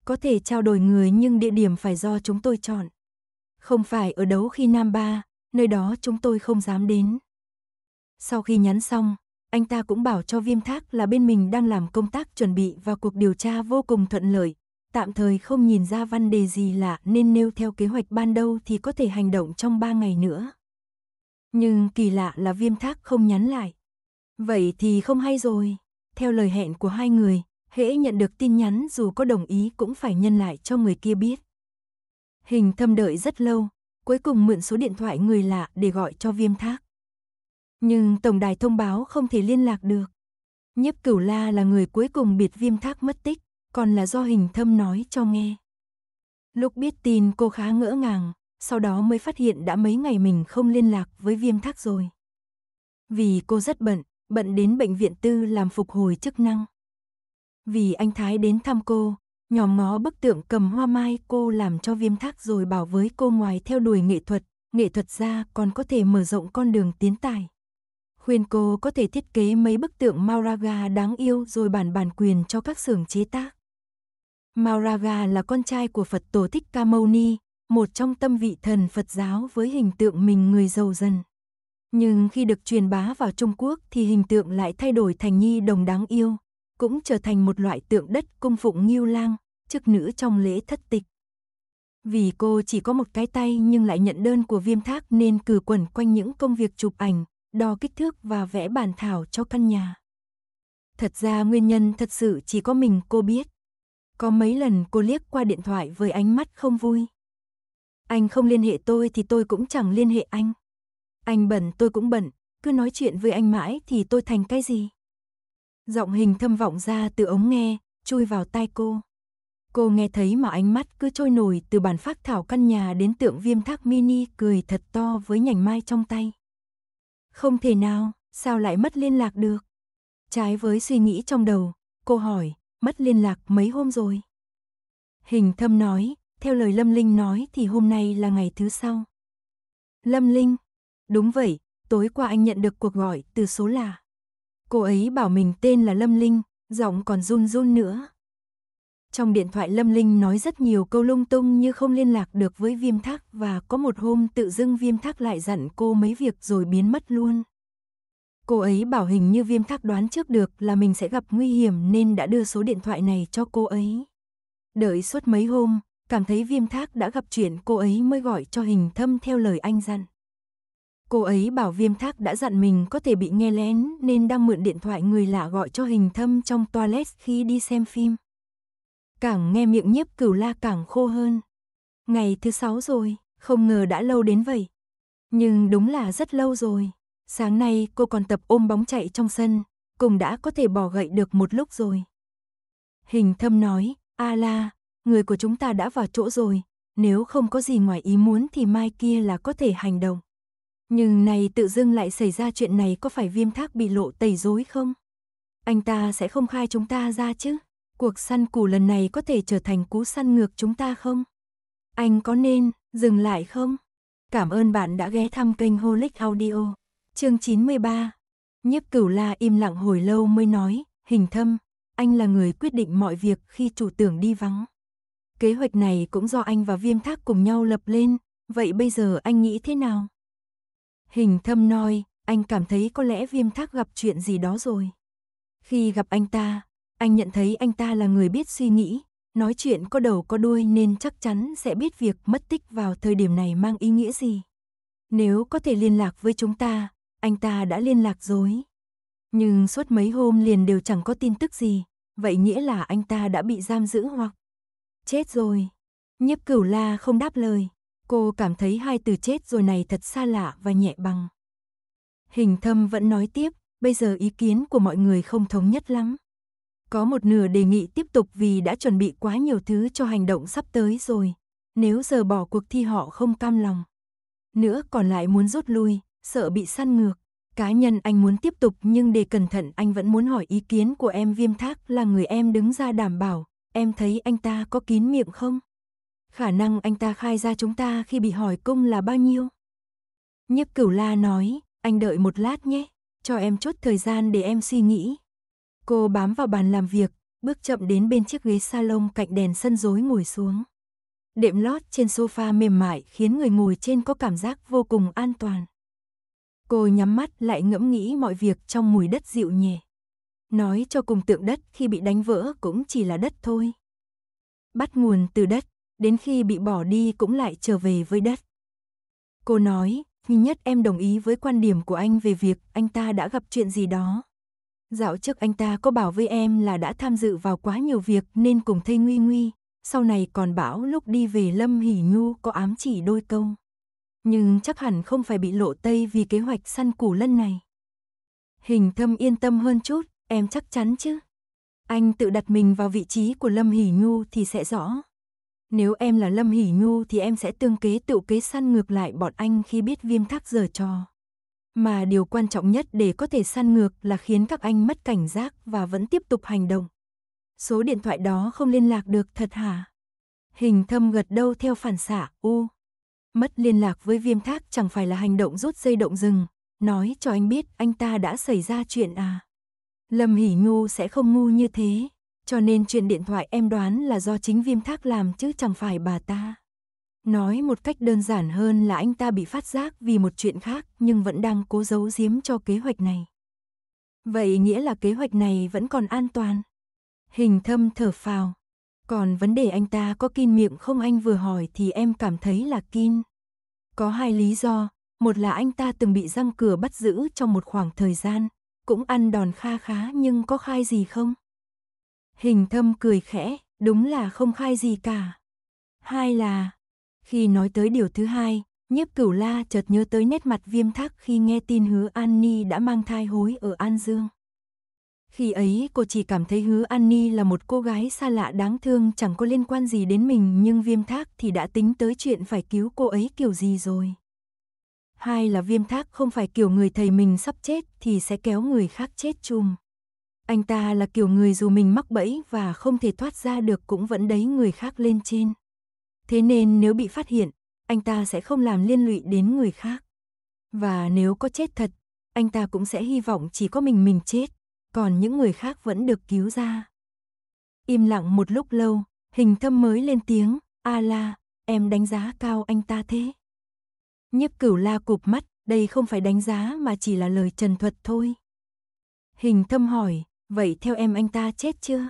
Có thể trao đổi người nhưng địa điểm phải do chúng tôi chọn. Không phải ở đấu khi Nam Ba, nơi đó chúng tôi không dám đến. Sau khi nhắn xong, anh ta cũng bảo cho Viêm Thác là bên mình đang làm công tác chuẩn bị và cuộc điều tra vô cùng thuận lợi, tạm thời không nhìn ra vấn đề gì lạ nên nêu theo kế hoạch ban đầu thì có thể hành động trong 3 ngày nữa. Nhưng kỳ lạ là Viêm Thác không nhắn lại. Vậy thì không hay rồi. Theo lời hẹn của hai người, hễ nhận được tin nhắn dù có đồng ý cũng phải nhân lại cho người kia biết. Hình thâm đợi rất lâu, cuối cùng mượn số điện thoại người lạ để gọi cho Viêm Thác. Nhưng tổng đài thông báo không thể liên lạc được. Nhiếp Cửu La là người cuối cùng biệt Viêm Thác mất tích, còn là do Hình Thâm nói cho nghe. Lúc biết tin cô khá ngỡ ngàng, sau đó mới phát hiện đã mấy ngày mình không liên lạc với Viêm Thác rồi. Vì cô rất bận, bận đến bệnh viện tư làm phục hồi chức năng. Vì anh Thái đến thăm cô, nhòm ngó bức tượng cầm hoa mai cô làm cho viêm thác rồi bảo với cô ngoài theo đuổi nghệ thuật, nghệ thuật ra còn có thể mở rộng con đường tiến tài khuyên cô có thể thiết kế mấy bức tượng Mauraga đáng yêu rồi bản bản quyền cho các xưởng chế tác. Mauraga là con trai của Phật tổ Thích Ca Mâu Ni, một trong tâm vị thần Phật giáo với hình tượng mình người giàu dần. Nhưng khi được truyền bá vào Trung Quốc thì hình tượng lại thay đổi thành nhi đồng đáng yêu, cũng trở thành một loại tượng đất cung phụng nghiêu lang, chức nữ trong lễ thất tịch. Vì cô chỉ có một cái tay nhưng lại nhận đơn của viêm thác nên cử quẩn quanh những công việc chụp ảnh, đo kích thước và vẽ bản thảo cho căn nhà. Thật ra nguyên nhân thật sự chỉ có mình cô biết. Có mấy lần cô liếc qua điện thoại với ánh mắt không vui. Anh không liên hệ tôi thì tôi cũng chẳng liên hệ anh. Anh bận tôi cũng bận, cứ nói chuyện với anh mãi thì tôi thành cái gì? Giọng hình thâm vọng ra từ ống nghe, chui vào tai cô. Cô nghe thấy mà ánh mắt cứ trôi nổi từ bản phác thảo căn nhà đến tượng viêm thác mini cười thật to với nhành mai trong tay. Không thể nào, sao lại mất liên lạc được? Trái với suy nghĩ trong đầu, cô hỏi, mất liên lạc mấy hôm rồi? Hình thâm nói, theo lời Lâm Linh nói thì hôm nay là ngày thứ sau. Lâm Linh, đúng vậy, tối qua anh nhận được cuộc gọi từ số lạ. Cô ấy bảo mình tên là Lâm Linh, giọng còn run run nữa. Trong điện thoại Lâm Linh nói rất nhiều câu lung tung như không liên lạc được với Viêm Thác và có một hôm tự dưng Viêm Thác lại dặn cô mấy việc rồi biến mất luôn. Cô ấy bảo hình như Viêm Thác đoán trước được là mình sẽ gặp nguy hiểm nên đã đưa số điện thoại này cho cô ấy. Đợi suốt mấy hôm, cảm thấy Viêm Thác đã gặp chuyện cô ấy mới gọi cho hình thâm theo lời anh dặn. Cô ấy bảo Viêm Thác đã dặn mình có thể bị nghe lén nên đang mượn điện thoại người lạ gọi cho hình thâm trong toilet khi đi xem phim. Càng nghe miệng nhiếp cửu la càng khô hơn. Ngày thứ sáu rồi, không ngờ đã lâu đến vậy. Nhưng đúng là rất lâu rồi. Sáng nay cô còn tập ôm bóng chạy trong sân, cùng đã có thể bỏ gậy được một lúc rồi. Hình thâm nói, a la, người của chúng ta đã vào chỗ rồi, nếu không có gì ngoài ý muốn thì mai kia là có thể hành động. Nhưng này tự dưng lại xảy ra chuyện này có phải viêm thác bị lộ tẩy dối không? Anh ta sẽ không khai chúng ta ra chứ? cuộc săn củ lần này có thể trở thành cú săn ngược chúng ta không? Anh có nên dừng lại không? Cảm ơn bạn đã ghé thăm kênh Holic Audio. Chương 93. Nhiếp Cửu La im lặng hồi lâu mới nói, "Hình Thâm, anh là người quyết định mọi việc khi chủ tưởng đi vắng. Kế hoạch này cũng do anh và Viêm Thác cùng nhau lập lên, vậy bây giờ anh nghĩ thế nào?" Hình Thâm nói, anh cảm thấy có lẽ Viêm Thác gặp chuyện gì đó rồi. Khi gặp anh ta, anh nhận thấy anh ta là người biết suy nghĩ, nói chuyện có đầu có đuôi nên chắc chắn sẽ biết việc mất tích vào thời điểm này mang ý nghĩa gì. Nếu có thể liên lạc với chúng ta, anh ta đã liên lạc rồi. Nhưng suốt mấy hôm liền đều chẳng có tin tức gì, vậy nghĩa là anh ta đã bị giam giữ hoặc chết rồi. Nhiếp cửu la không đáp lời, cô cảm thấy hai từ chết rồi này thật xa lạ và nhẹ bằng. Hình thâm vẫn nói tiếp, bây giờ ý kiến của mọi người không thống nhất lắm. Có một nửa đề nghị tiếp tục vì đã chuẩn bị quá nhiều thứ cho hành động sắp tới rồi. Nếu giờ bỏ cuộc thi họ không cam lòng. Nữa còn lại muốn rút lui, sợ bị săn ngược. Cá nhân anh muốn tiếp tục nhưng để cẩn thận anh vẫn muốn hỏi ý kiến của em Viêm Thác là người em đứng ra đảm bảo. Em thấy anh ta có kín miệng không? Khả năng anh ta khai ra chúng ta khi bị hỏi cung là bao nhiêu? Nhấp cửu la nói, anh đợi một lát nhé, cho em chút thời gian để em suy nghĩ. Cô bám vào bàn làm việc, bước chậm đến bên chiếc ghế salon cạnh đèn sân rối ngồi xuống. Đệm lót trên sofa mềm mại khiến người ngồi trên có cảm giác vô cùng an toàn. Cô nhắm mắt lại ngẫm nghĩ mọi việc trong mùi đất dịu nhẹ. Nói cho cùng tượng đất khi bị đánh vỡ cũng chỉ là đất thôi. Bắt nguồn từ đất, đến khi bị bỏ đi cũng lại trở về với đất. Cô nói, duy nhất em đồng ý với quan điểm của anh về việc anh ta đã gặp chuyện gì đó. Dạo trước anh ta có bảo với em là đã tham dự vào quá nhiều việc nên cùng thây nguy nguy, sau này còn bảo lúc đi về Lâm Hỷ Nhu có ám chỉ đôi câu. Nhưng chắc hẳn không phải bị lộ tây vì kế hoạch săn củ lân này. Hình thâm yên tâm hơn chút, em chắc chắn chứ. Anh tự đặt mình vào vị trí của Lâm Hỷ Nhu thì sẽ rõ. Nếu em là Lâm Hỷ Nhu thì em sẽ tương kế tự kế săn ngược lại bọn anh khi biết viêm thác giờ trò mà điều quan trọng nhất để có thể săn ngược là khiến các anh mất cảnh giác và vẫn tiếp tục hành động. Số điện thoại đó không liên lạc được thật hả? Hình thâm gật đâu theo phản xạ, u. Mất liên lạc với viêm thác chẳng phải là hành động rút dây động rừng, nói cho anh biết anh ta đã xảy ra chuyện à. Lâm Hỉ Ngu sẽ không ngu như thế, cho nên chuyện điện thoại em đoán là do chính viêm thác làm chứ chẳng phải bà ta. Nói một cách đơn giản hơn là anh ta bị phát giác vì một chuyện khác nhưng vẫn đang cố giấu giếm cho kế hoạch này. Vậy nghĩa là kế hoạch này vẫn còn an toàn. Hình thâm thở phào. Còn vấn đề anh ta có kin miệng không anh vừa hỏi thì em cảm thấy là kin. Có hai lý do, một là anh ta từng bị răng cửa bắt giữ trong một khoảng thời gian, cũng ăn đòn kha khá nhưng có khai gì không? Hình thâm cười khẽ, đúng là không khai gì cả. Hai là, khi nói tới điều thứ hai, nhiếp cửu la chợt nhớ tới nét mặt viêm thắc khi nghe tin hứa An Ni đã mang thai hối ở An Dương. Khi ấy cô chỉ cảm thấy hứa An Ni là một cô gái xa lạ đáng thương chẳng có liên quan gì đến mình nhưng viêm thác thì đã tính tới chuyện phải cứu cô ấy kiểu gì rồi. Hai là viêm thác không phải kiểu người thầy mình sắp chết thì sẽ kéo người khác chết chung. Anh ta là kiểu người dù mình mắc bẫy và không thể thoát ra được cũng vẫn đấy người khác lên trên. Thế nên nếu bị phát hiện, anh ta sẽ không làm liên lụy đến người khác. Và nếu có chết thật, anh ta cũng sẽ hy vọng chỉ có mình mình chết, còn những người khác vẫn được cứu ra. Im lặng một lúc lâu, hình thâm mới lên tiếng, a la, em đánh giá cao anh ta thế. Nhiếp cửu la cụp mắt, đây không phải đánh giá mà chỉ là lời trần thuật thôi. Hình thâm hỏi, vậy theo em anh ta chết chưa?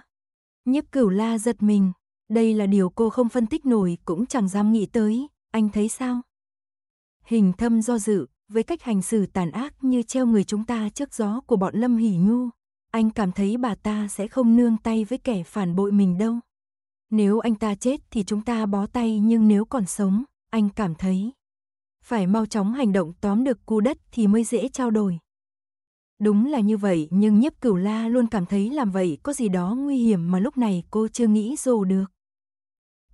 Nhiếp cửu la giật mình, đây là điều cô không phân tích nổi cũng chẳng dám nghĩ tới, anh thấy sao? Hình thâm do dự, với cách hành xử tàn ác như treo người chúng ta trước gió của bọn Lâm Hỷ Nhu, anh cảm thấy bà ta sẽ không nương tay với kẻ phản bội mình đâu. Nếu anh ta chết thì chúng ta bó tay nhưng nếu còn sống, anh cảm thấy phải mau chóng hành động tóm được cu đất thì mới dễ trao đổi. Đúng là như vậy nhưng nhiếp cửu la luôn cảm thấy làm vậy có gì đó nguy hiểm mà lúc này cô chưa nghĩ dù được.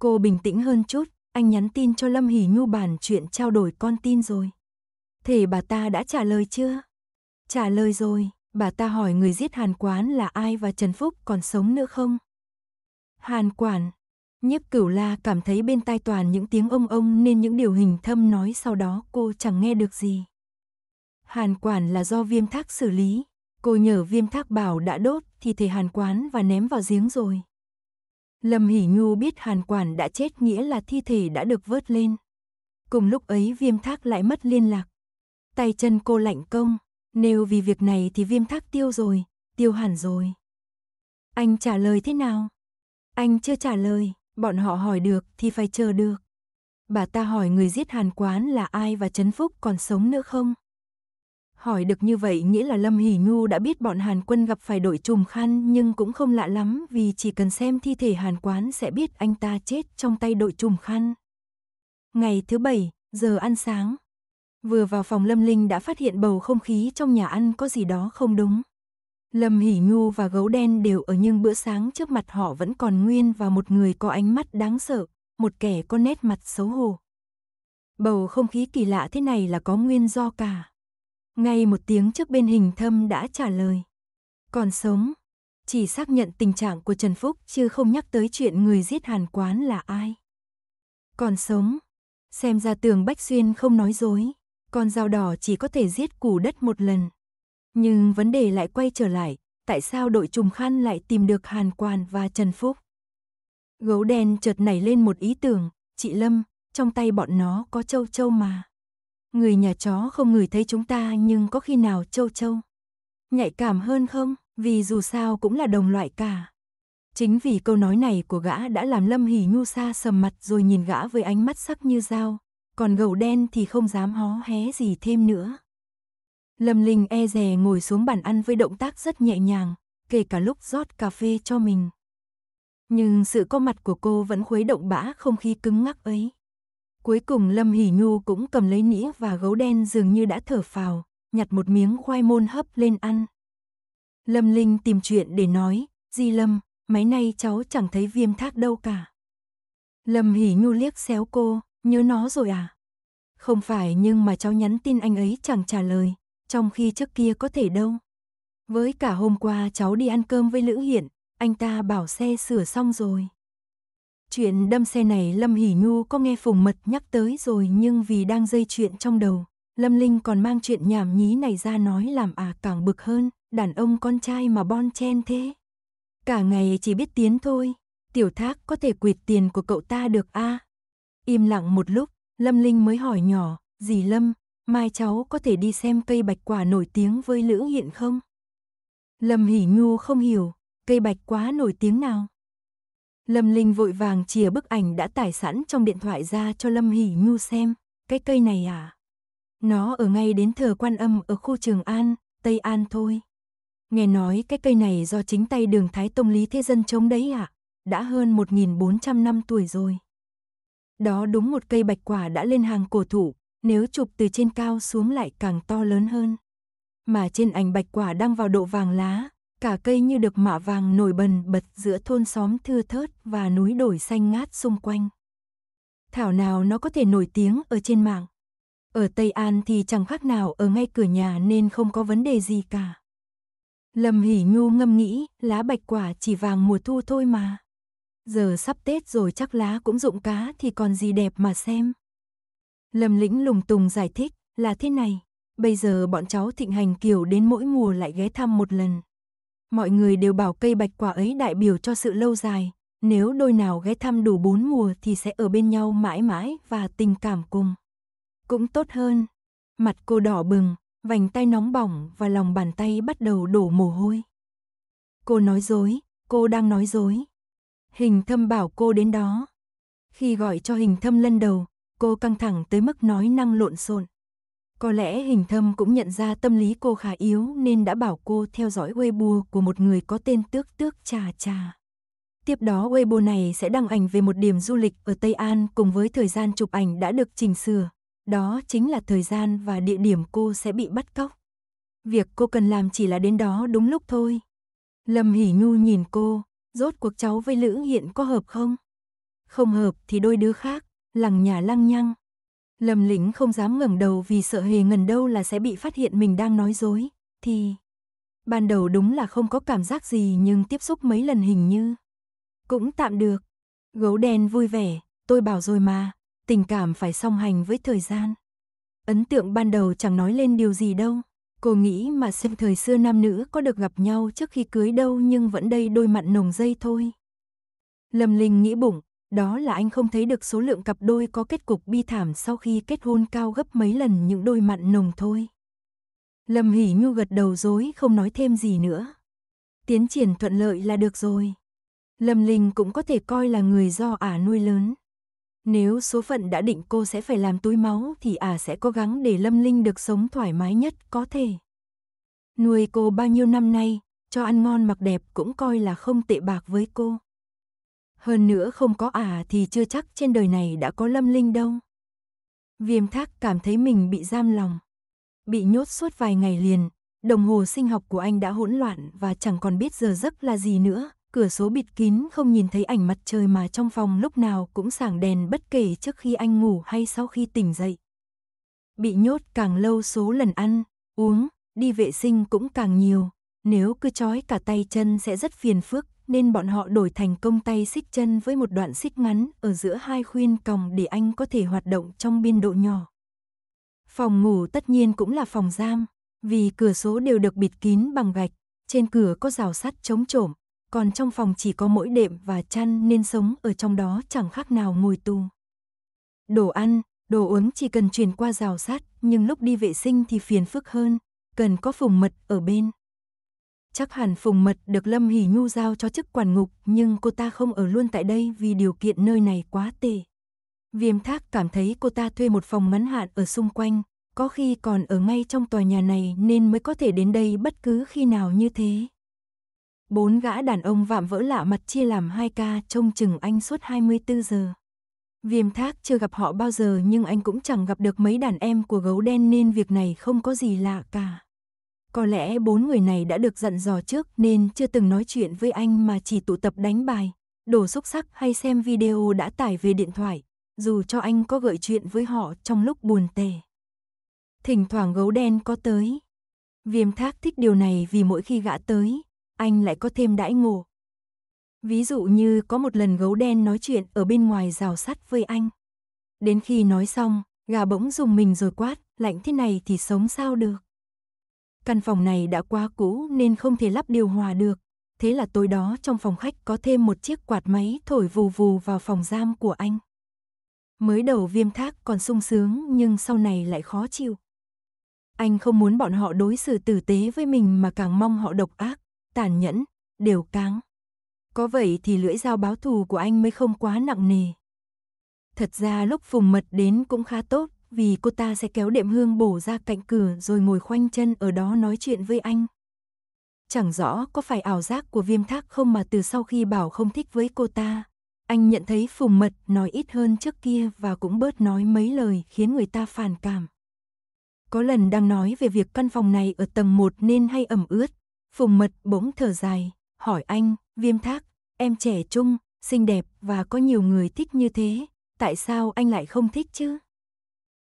Cô bình tĩnh hơn chút, anh nhắn tin cho Lâm Hỷ Nhu bàn chuyện trao đổi con tin rồi. Thế bà ta đã trả lời chưa? Trả lời rồi, bà ta hỏi người giết Hàn Quán là ai và Trần Phúc còn sống nữa không? Hàn Quản, nhiếp cửu la cảm thấy bên tai toàn những tiếng ông ông nên những điều hình thâm nói sau đó cô chẳng nghe được gì. Hàn Quản là do viêm thác xử lý, cô nhờ viêm thác bảo đã đốt thì thể Hàn Quán và ném vào giếng rồi. Lâm Hỷ Nhu biết Hàn Quản đã chết nghĩa là thi thể đã được vớt lên. Cùng lúc ấy viêm thác lại mất liên lạc. Tay chân cô lạnh công, nếu vì việc này thì viêm thác tiêu rồi, tiêu hẳn rồi. Anh trả lời thế nào? Anh chưa trả lời, bọn họ hỏi được thì phải chờ được. Bà ta hỏi người giết Hàn Quán là ai và Trấn Phúc còn sống nữa không? Hỏi được như vậy nghĩa là Lâm Hỷ Nhu đã biết bọn Hàn quân gặp phải đội trùm khăn nhưng cũng không lạ lắm vì chỉ cần xem thi thể Hàn quán sẽ biết anh ta chết trong tay đội trùm khăn. Ngày thứ bảy, giờ ăn sáng. Vừa vào phòng Lâm Linh đã phát hiện bầu không khí trong nhà ăn có gì đó không đúng. Lâm Hỷ Nhu và Gấu Đen đều ở nhưng bữa sáng trước mặt họ vẫn còn nguyên và một người có ánh mắt đáng sợ, một kẻ có nét mặt xấu hổ. Bầu không khí kỳ lạ thế này là có nguyên do cả. Ngay một tiếng trước bên hình thâm đã trả lời. Còn sống, chỉ xác nhận tình trạng của Trần Phúc chứ không nhắc tới chuyện người giết hàn quán là ai. Còn sống, xem ra tường Bách Xuyên không nói dối, con dao đỏ chỉ có thể giết củ đất một lần. Nhưng vấn đề lại quay trở lại, tại sao đội trùng khăn lại tìm được Hàn Quan và Trần Phúc? Gấu đen chợt nảy lên một ý tưởng, chị Lâm, trong tay bọn nó có châu châu mà người nhà chó không ngửi thấy chúng ta nhưng có khi nào châu châu nhạy cảm hơn không, vì dù sao cũng là đồng loại cả. Chính vì câu nói này của gã đã làm Lâm hỉ Nhu sa sầm mặt rồi nhìn gã với ánh mắt sắc như dao, còn gầu đen thì không dám hó hé gì thêm nữa. Lâm Linh e rè ngồi xuống bàn ăn với động tác rất nhẹ nhàng, kể cả lúc rót cà phê cho mình. Nhưng sự có mặt của cô vẫn khuấy động bã không khí cứng ngắc ấy. Cuối cùng Lâm Hỷ Nhu cũng cầm lấy nĩa và gấu đen dường như đã thở phào, nhặt một miếng khoai môn hấp lên ăn. Lâm Linh tìm chuyện để nói, Di Lâm, mấy nay cháu chẳng thấy viêm thác đâu cả. Lâm Hỷ Nhu liếc xéo cô, nhớ nó rồi à? Không phải nhưng mà cháu nhắn tin anh ấy chẳng trả lời, trong khi trước kia có thể đâu. Với cả hôm qua cháu đi ăn cơm với Lữ Hiện, anh ta bảo xe sửa xong rồi. Chuyện đâm xe này Lâm Hỷ Nhu có nghe Phùng Mật nhắc tới rồi nhưng vì đang dây chuyện trong đầu, Lâm Linh còn mang chuyện nhảm nhí này ra nói làm à càng bực hơn, đàn ông con trai mà bon chen thế. Cả ngày chỉ biết tiến thôi, tiểu thác có thể quyệt tiền của cậu ta được a Im lặng một lúc, Lâm Linh mới hỏi nhỏ, dì Lâm, mai cháu có thể đi xem cây bạch quả nổi tiếng với Lữ Hiện không? Lâm Hỷ Nhu không hiểu, cây bạch quá nổi tiếng nào? Lâm Linh vội vàng chìa bức ảnh đã tải sẵn trong điện thoại ra cho Lâm Hỷ Nhu xem, cái cây này à? Nó ở ngay đến thờ quan âm ở khu Trường An, Tây An thôi. Nghe nói cái cây này do chính tay đường Thái Tông Lý Thế Dân trông đấy à? đã hơn 1.400 năm tuổi rồi. Đó đúng một cây bạch quả đã lên hàng cổ thụ, nếu chụp từ trên cao xuống lại càng to lớn hơn. Mà trên ảnh bạch quả đang vào độ vàng lá, Cả cây như được mạ vàng nổi bần bật giữa thôn xóm thưa thớt và núi đồi xanh ngát xung quanh. Thảo nào nó có thể nổi tiếng ở trên mạng. Ở Tây An thì chẳng khác nào ở ngay cửa nhà nên không có vấn đề gì cả. Lâm Hỷ Nhu ngâm nghĩ, lá bạch quả chỉ vàng mùa thu thôi mà. Giờ sắp Tết rồi chắc lá cũng rụng cá thì còn gì đẹp mà xem. Lâm Lĩnh lùng tùng giải thích, là thế này, bây giờ bọn cháu thịnh hành kiều đến mỗi mùa lại ghé thăm một lần, mọi người đều bảo cây bạch quả ấy đại biểu cho sự lâu dài, nếu đôi nào ghé thăm đủ bốn mùa thì sẽ ở bên nhau mãi mãi và tình cảm cùng. Cũng tốt hơn. Mặt cô đỏ bừng, vành tay nóng bỏng và lòng bàn tay bắt đầu đổ mồ hôi. Cô nói dối, cô đang nói dối. Hình thâm bảo cô đến đó. Khi gọi cho hình thâm lân đầu, cô căng thẳng tới mức nói năng lộn xộn. Có lẽ hình thâm cũng nhận ra tâm lý cô khá yếu nên đã bảo cô theo dõi Weibo của một người có tên tước tước trà trà. Tiếp đó Weibo này sẽ đăng ảnh về một điểm du lịch ở Tây An cùng với thời gian chụp ảnh đã được chỉnh sửa. Đó chính là thời gian và địa điểm cô sẽ bị bắt cóc. Việc cô cần làm chỉ là đến đó đúng lúc thôi. Lâm Hỷ Nhu nhìn cô, rốt cuộc cháu với Lữ Hiện có hợp không? Không hợp thì đôi đứa khác, lằng nhà lăng nhăng. Lâm lĩnh không dám ngẩng đầu vì sợ hề ngần đâu là sẽ bị phát hiện mình đang nói dối, thì... Ban đầu đúng là không có cảm giác gì nhưng tiếp xúc mấy lần hình như... Cũng tạm được. Gấu đen vui vẻ, tôi bảo rồi mà, tình cảm phải song hành với thời gian. Ấn tượng ban đầu chẳng nói lên điều gì đâu. Cô nghĩ mà xem thời xưa nam nữ có được gặp nhau trước khi cưới đâu nhưng vẫn đây đôi mặn nồng dây thôi. Lâm Linh nghĩ bụng, đó là anh không thấy được số lượng cặp đôi có kết cục bi thảm sau khi kết hôn cao gấp mấy lần những đôi mặn nồng thôi. Lâm Hỷ Nhu gật đầu dối không nói thêm gì nữa. Tiến triển thuận lợi là được rồi. Lâm Linh cũng có thể coi là người do ả nuôi lớn. Nếu số phận đã định cô sẽ phải làm túi máu thì ả sẽ cố gắng để Lâm Linh được sống thoải mái nhất có thể. Nuôi cô bao nhiêu năm nay, cho ăn ngon mặc đẹp cũng coi là không tệ bạc với cô. Hơn nữa không có à thì chưa chắc trên đời này đã có lâm linh đâu. Viêm thác cảm thấy mình bị giam lòng. Bị nhốt suốt vài ngày liền, đồng hồ sinh học của anh đã hỗn loạn và chẳng còn biết giờ giấc là gì nữa. Cửa số bịt kín không nhìn thấy ảnh mặt trời mà trong phòng lúc nào cũng sảng đèn bất kể trước khi anh ngủ hay sau khi tỉnh dậy. Bị nhốt càng lâu số lần ăn, uống, đi vệ sinh cũng càng nhiều. Nếu cứ trói cả tay chân sẽ rất phiền phức nên bọn họ đổi thành công tay xích chân với một đoạn xích ngắn ở giữa hai khuyên còng để anh có thể hoạt động trong biên độ nhỏ. Phòng ngủ tất nhiên cũng là phòng giam, vì cửa số đều được bịt kín bằng gạch, trên cửa có rào sắt chống trộm, còn trong phòng chỉ có mỗi đệm và chăn nên sống ở trong đó chẳng khác nào ngồi tù. Đồ ăn, đồ uống chỉ cần truyền qua rào sắt, nhưng lúc đi vệ sinh thì phiền phức hơn, cần có phùng mật ở bên. Chắc hẳn Phùng Mật được Lâm Hỷ Nhu giao cho chức quản ngục, nhưng cô ta không ở luôn tại đây vì điều kiện nơi này quá tệ. Viêm Thác cảm thấy cô ta thuê một phòng ngắn hạn ở xung quanh, có khi còn ở ngay trong tòa nhà này nên mới có thể đến đây bất cứ khi nào như thế. Bốn gã đàn ông vạm vỡ lạ mặt chia làm hai ca trông chừng anh suốt 24 giờ. Viêm Thác chưa gặp họ bao giờ nhưng anh cũng chẳng gặp được mấy đàn em của gấu đen nên việc này không có gì lạ cả. Có lẽ bốn người này đã được dặn dò trước nên chưa từng nói chuyện với anh mà chỉ tụ tập đánh bài, đổ xúc sắc hay xem video đã tải về điện thoại, dù cho anh có gợi chuyện với họ trong lúc buồn tẻ. Thỉnh thoảng gấu đen có tới. Viêm thác thích điều này vì mỗi khi gã tới, anh lại có thêm đãi ngộ. Ví dụ như có một lần gấu đen nói chuyện ở bên ngoài rào sắt với anh. Đến khi nói xong, gà bỗng dùng mình rồi quát, lạnh thế này thì sống sao được. Căn phòng này đã quá cũ nên không thể lắp điều hòa được. Thế là tối đó trong phòng khách có thêm một chiếc quạt máy thổi vù vù vào phòng giam của anh. Mới đầu viêm thác còn sung sướng nhưng sau này lại khó chịu. Anh không muốn bọn họ đối xử tử tế với mình mà càng mong họ độc ác, tàn nhẫn, đều cáng. Có vậy thì lưỡi dao báo thù của anh mới không quá nặng nề. Thật ra lúc Phùng Mật đến cũng khá tốt, vì cô ta sẽ kéo đệm hương bổ ra cạnh cửa rồi ngồi khoanh chân ở đó nói chuyện với anh. Chẳng rõ có phải ảo giác của viêm thác không mà từ sau khi bảo không thích với cô ta, anh nhận thấy Phùng Mật nói ít hơn trước kia và cũng bớt nói mấy lời khiến người ta phản cảm. Có lần đang nói về việc căn phòng này ở tầng 1 nên hay ẩm ướt, Phùng Mật bỗng thở dài, hỏi anh, viêm thác, em trẻ trung, xinh đẹp và có nhiều người thích như thế, tại sao anh lại không thích chứ?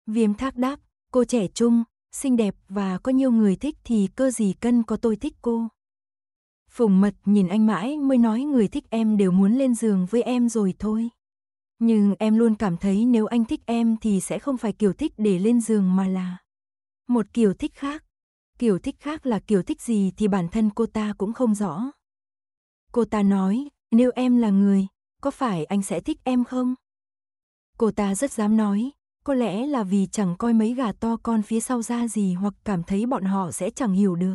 Viêm thác đáp, cô trẻ trung, xinh đẹp và có nhiều người thích thì cơ gì cân có tôi thích cô. Phùng mật nhìn anh mãi mới nói người thích em đều muốn lên giường với em rồi thôi. Nhưng em luôn cảm thấy nếu anh thích em thì sẽ không phải kiểu thích để lên giường mà là một kiểu thích khác. Kiểu thích khác là kiểu thích gì thì bản thân cô ta cũng không rõ. Cô ta nói, nếu em là người, có phải anh sẽ thích em không? Cô ta rất dám nói, có lẽ là vì chẳng coi mấy gà to con phía sau ra gì hoặc cảm thấy bọn họ sẽ chẳng hiểu được.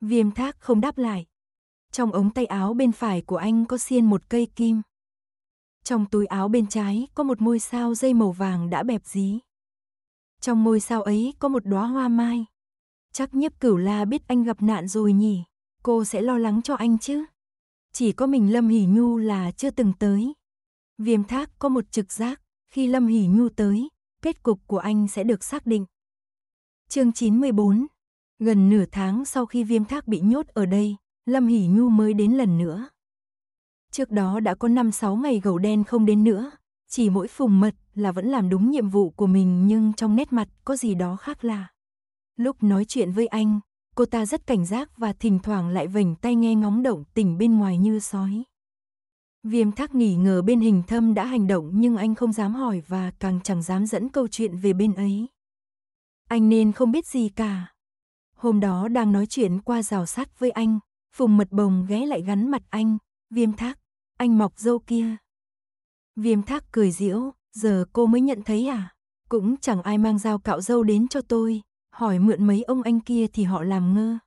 Viêm thác không đáp lại. Trong ống tay áo bên phải của anh có xiên một cây kim. Trong túi áo bên trái có một ngôi sao dây màu vàng đã bẹp dí. Trong ngôi sao ấy có một đóa hoa mai. Chắc nhiếp cửu la biết anh gặp nạn rồi nhỉ. Cô sẽ lo lắng cho anh chứ. Chỉ có mình Lâm Hỷ Nhu là chưa từng tới. Viêm thác có một trực giác khi Lâm Hỷ Nhu tới, kết cục của anh sẽ được xác định. chương 94 Gần nửa tháng sau khi viêm thác bị nhốt ở đây, Lâm Hỷ Nhu mới đến lần nữa. Trước đó đã có 5-6 ngày gầu đen không đến nữa, chỉ mỗi phùng mật là vẫn làm đúng nhiệm vụ của mình nhưng trong nét mặt có gì đó khác lạ. Lúc nói chuyện với anh, cô ta rất cảnh giác và thỉnh thoảng lại vểnh tay nghe ngóng động tình bên ngoài như sói. Viêm thác nghỉ ngờ bên hình thâm đã hành động nhưng anh không dám hỏi và càng chẳng dám dẫn câu chuyện về bên ấy. Anh nên không biết gì cả. Hôm đó đang nói chuyện qua rào sát với anh, Phùng mật bồng ghé lại gắn mặt anh, viêm thác, anh mọc dâu kia. Viêm thác cười diễu, giờ cô mới nhận thấy à? Cũng chẳng ai mang dao cạo dâu đến cho tôi, hỏi mượn mấy ông anh kia thì họ làm ngơ.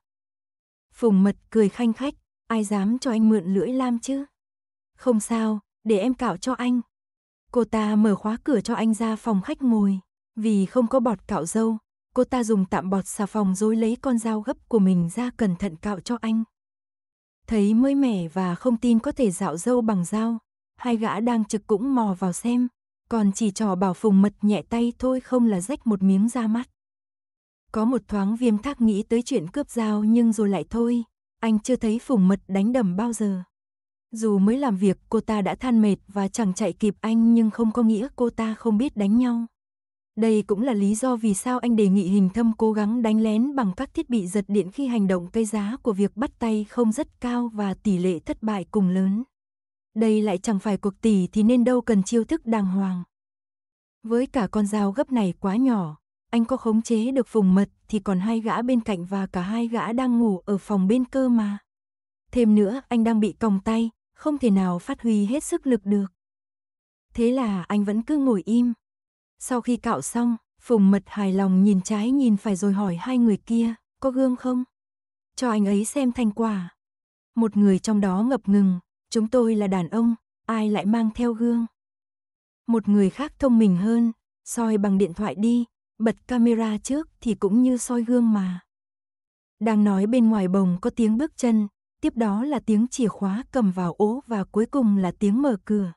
Phùng mật cười khanh khách, ai dám cho anh mượn lưỡi lam chứ? Không sao, để em cạo cho anh. Cô ta mở khóa cửa cho anh ra phòng khách ngồi. Vì không có bọt cạo dâu, cô ta dùng tạm bọt xà phòng rồi lấy con dao gấp của mình ra cẩn thận cạo cho anh. Thấy mới mẻ và không tin có thể dạo dâu bằng dao, hai gã đang trực cũng mò vào xem, còn chỉ trò bảo phùng mật nhẹ tay thôi không là rách một miếng da mắt. Có một thoáng viêm thác nghĩ tới chuyện cướp dao nhưng rồi lại thôi, anh chưa thấy phùng mật đánh đầm bao giờ. Dù mới làm việc cô ta đã than mệt và chẳng chạy kịp anh nhưng không có nghĩa cô ta không biết đánh nhau. Đây cũng là lý do vì sao anh đề nghị hình thâm cố gắng đánh lén bằng các thiết bị giật điện khi hành động cây giá của việc bắt tay không rất cao và tỷ lệ thất bại cùng lớn. Đây lại chẳng phải cuộc tỷ thì nên đâu cần chiêu thức đàng hoàng. Với cả con dao gấp này quá nhỏ, anh có khống chế được vùng mật thì còn hai gã bên cạnh và cả hai gã đang ngủ ở phòng bên cơ mà. Thêm nữa anh đang bị còng tay, không thể nào phát huy hết sức lực được. Thế là anh vẫn cứ ngồi im. Sau khi cạo xong, Phùng Mật hài lòng nhìn trái nhìn phải rồi hỏi hai người kia, có gương không? Cho anh ấy xem thành quả. Một người trong đó ngập ngừng, chúng tôi là đàn ông, ai lại mang theo gương? Một người khác thông minh hơn, soi bằng điện thoại đi, bật camera trước thì cũng như soi gương mà. Đang nói bên ngoài bồng có tiếng bước chân, tiếp đó là tiếng chìa khóa cầm vào ố và cuối cùng là tiếng mở cửa.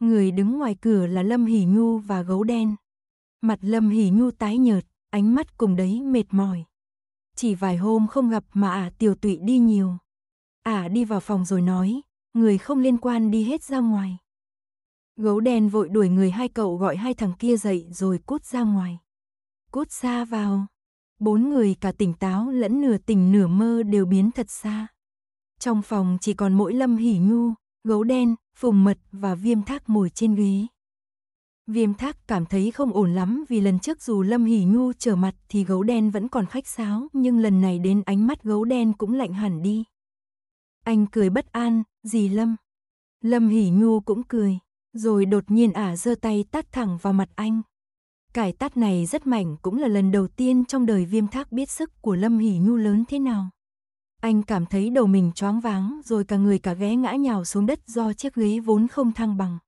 Người đứng ngoài cửa là Lâm Hỷ Nhu và gấu đen. Mặt Lâm Hỷ Nhu tái nhợt, ánh mắt cùng đấy mệt mỏi. Chỉ vài hôm không gặp mà ả tiểu tụy đi nhiều. Ả à, đi vào phòng rồi nói, người không liên quan đi hết ra ngoài. Gấu đen vội đuổi người hai cậu gọi hai thằng kia dậy rồi cút ra ngoài. Cút xa vào. Bốn người cả tỉnh táo lẫn nửa tỉnh nửa mơ đều biến thật xa. Trong phòng chỉ còn mỗi Lâm Hỉ Nhu, gấu đen, phùng mật và viêm thác ngồi trên ghế. Viêm thác cảm thấy không ổn lắm vì lần trước dù Lâm Hỉ Nhu trở mặt thì gấu đen vẫn còn khách sáo, nhưng lần này đến ánh mắt gấu đen cũng lạnh hẳn đi. Anh cười bất an, gì Lâm? Lâm Hỉ Nhu cũng cười, rồi đột nhiên ả giơ tay tát thẳng vào mặt anh. Cải tát này rất mạnh cũng là lần đầu tiên trong đời viêm thác biết sức của Lâm Hỉ Nhu lớn thế nào. Anh cảm thấy đầu mình choáng váng rồi cả người cả ghé ngã nhào xuống đất do chiếc ghế vốn không thăng bằng.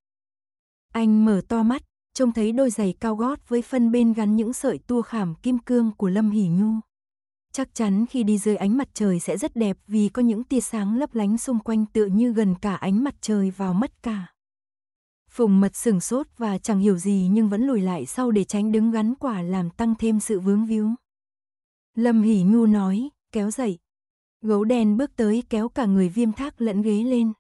Anh mở to mắt, trông thấy đôi giày cao gót với phân bên gắn những sợi tua khảm kim cương của Lâm Hỷ Nhu. Chắc chắn khi đi dưới ánh mặt trời sẽ rất đẹp vì có những tia sáng lấp lánh xung quanh tựa như gần cả ánh mặt trời vào mất cả. Phùng mật sửng sốt và chẳng hiểu gì nhưng vẫn lùi lại sau để tránh đứng gắn quả làm tăng thêm sự vướng víu. Lâm Hỷ Nhu nói, kéo dậy, Gấu đen bước tới kéo cả người viêm thác lẫn ghế lên.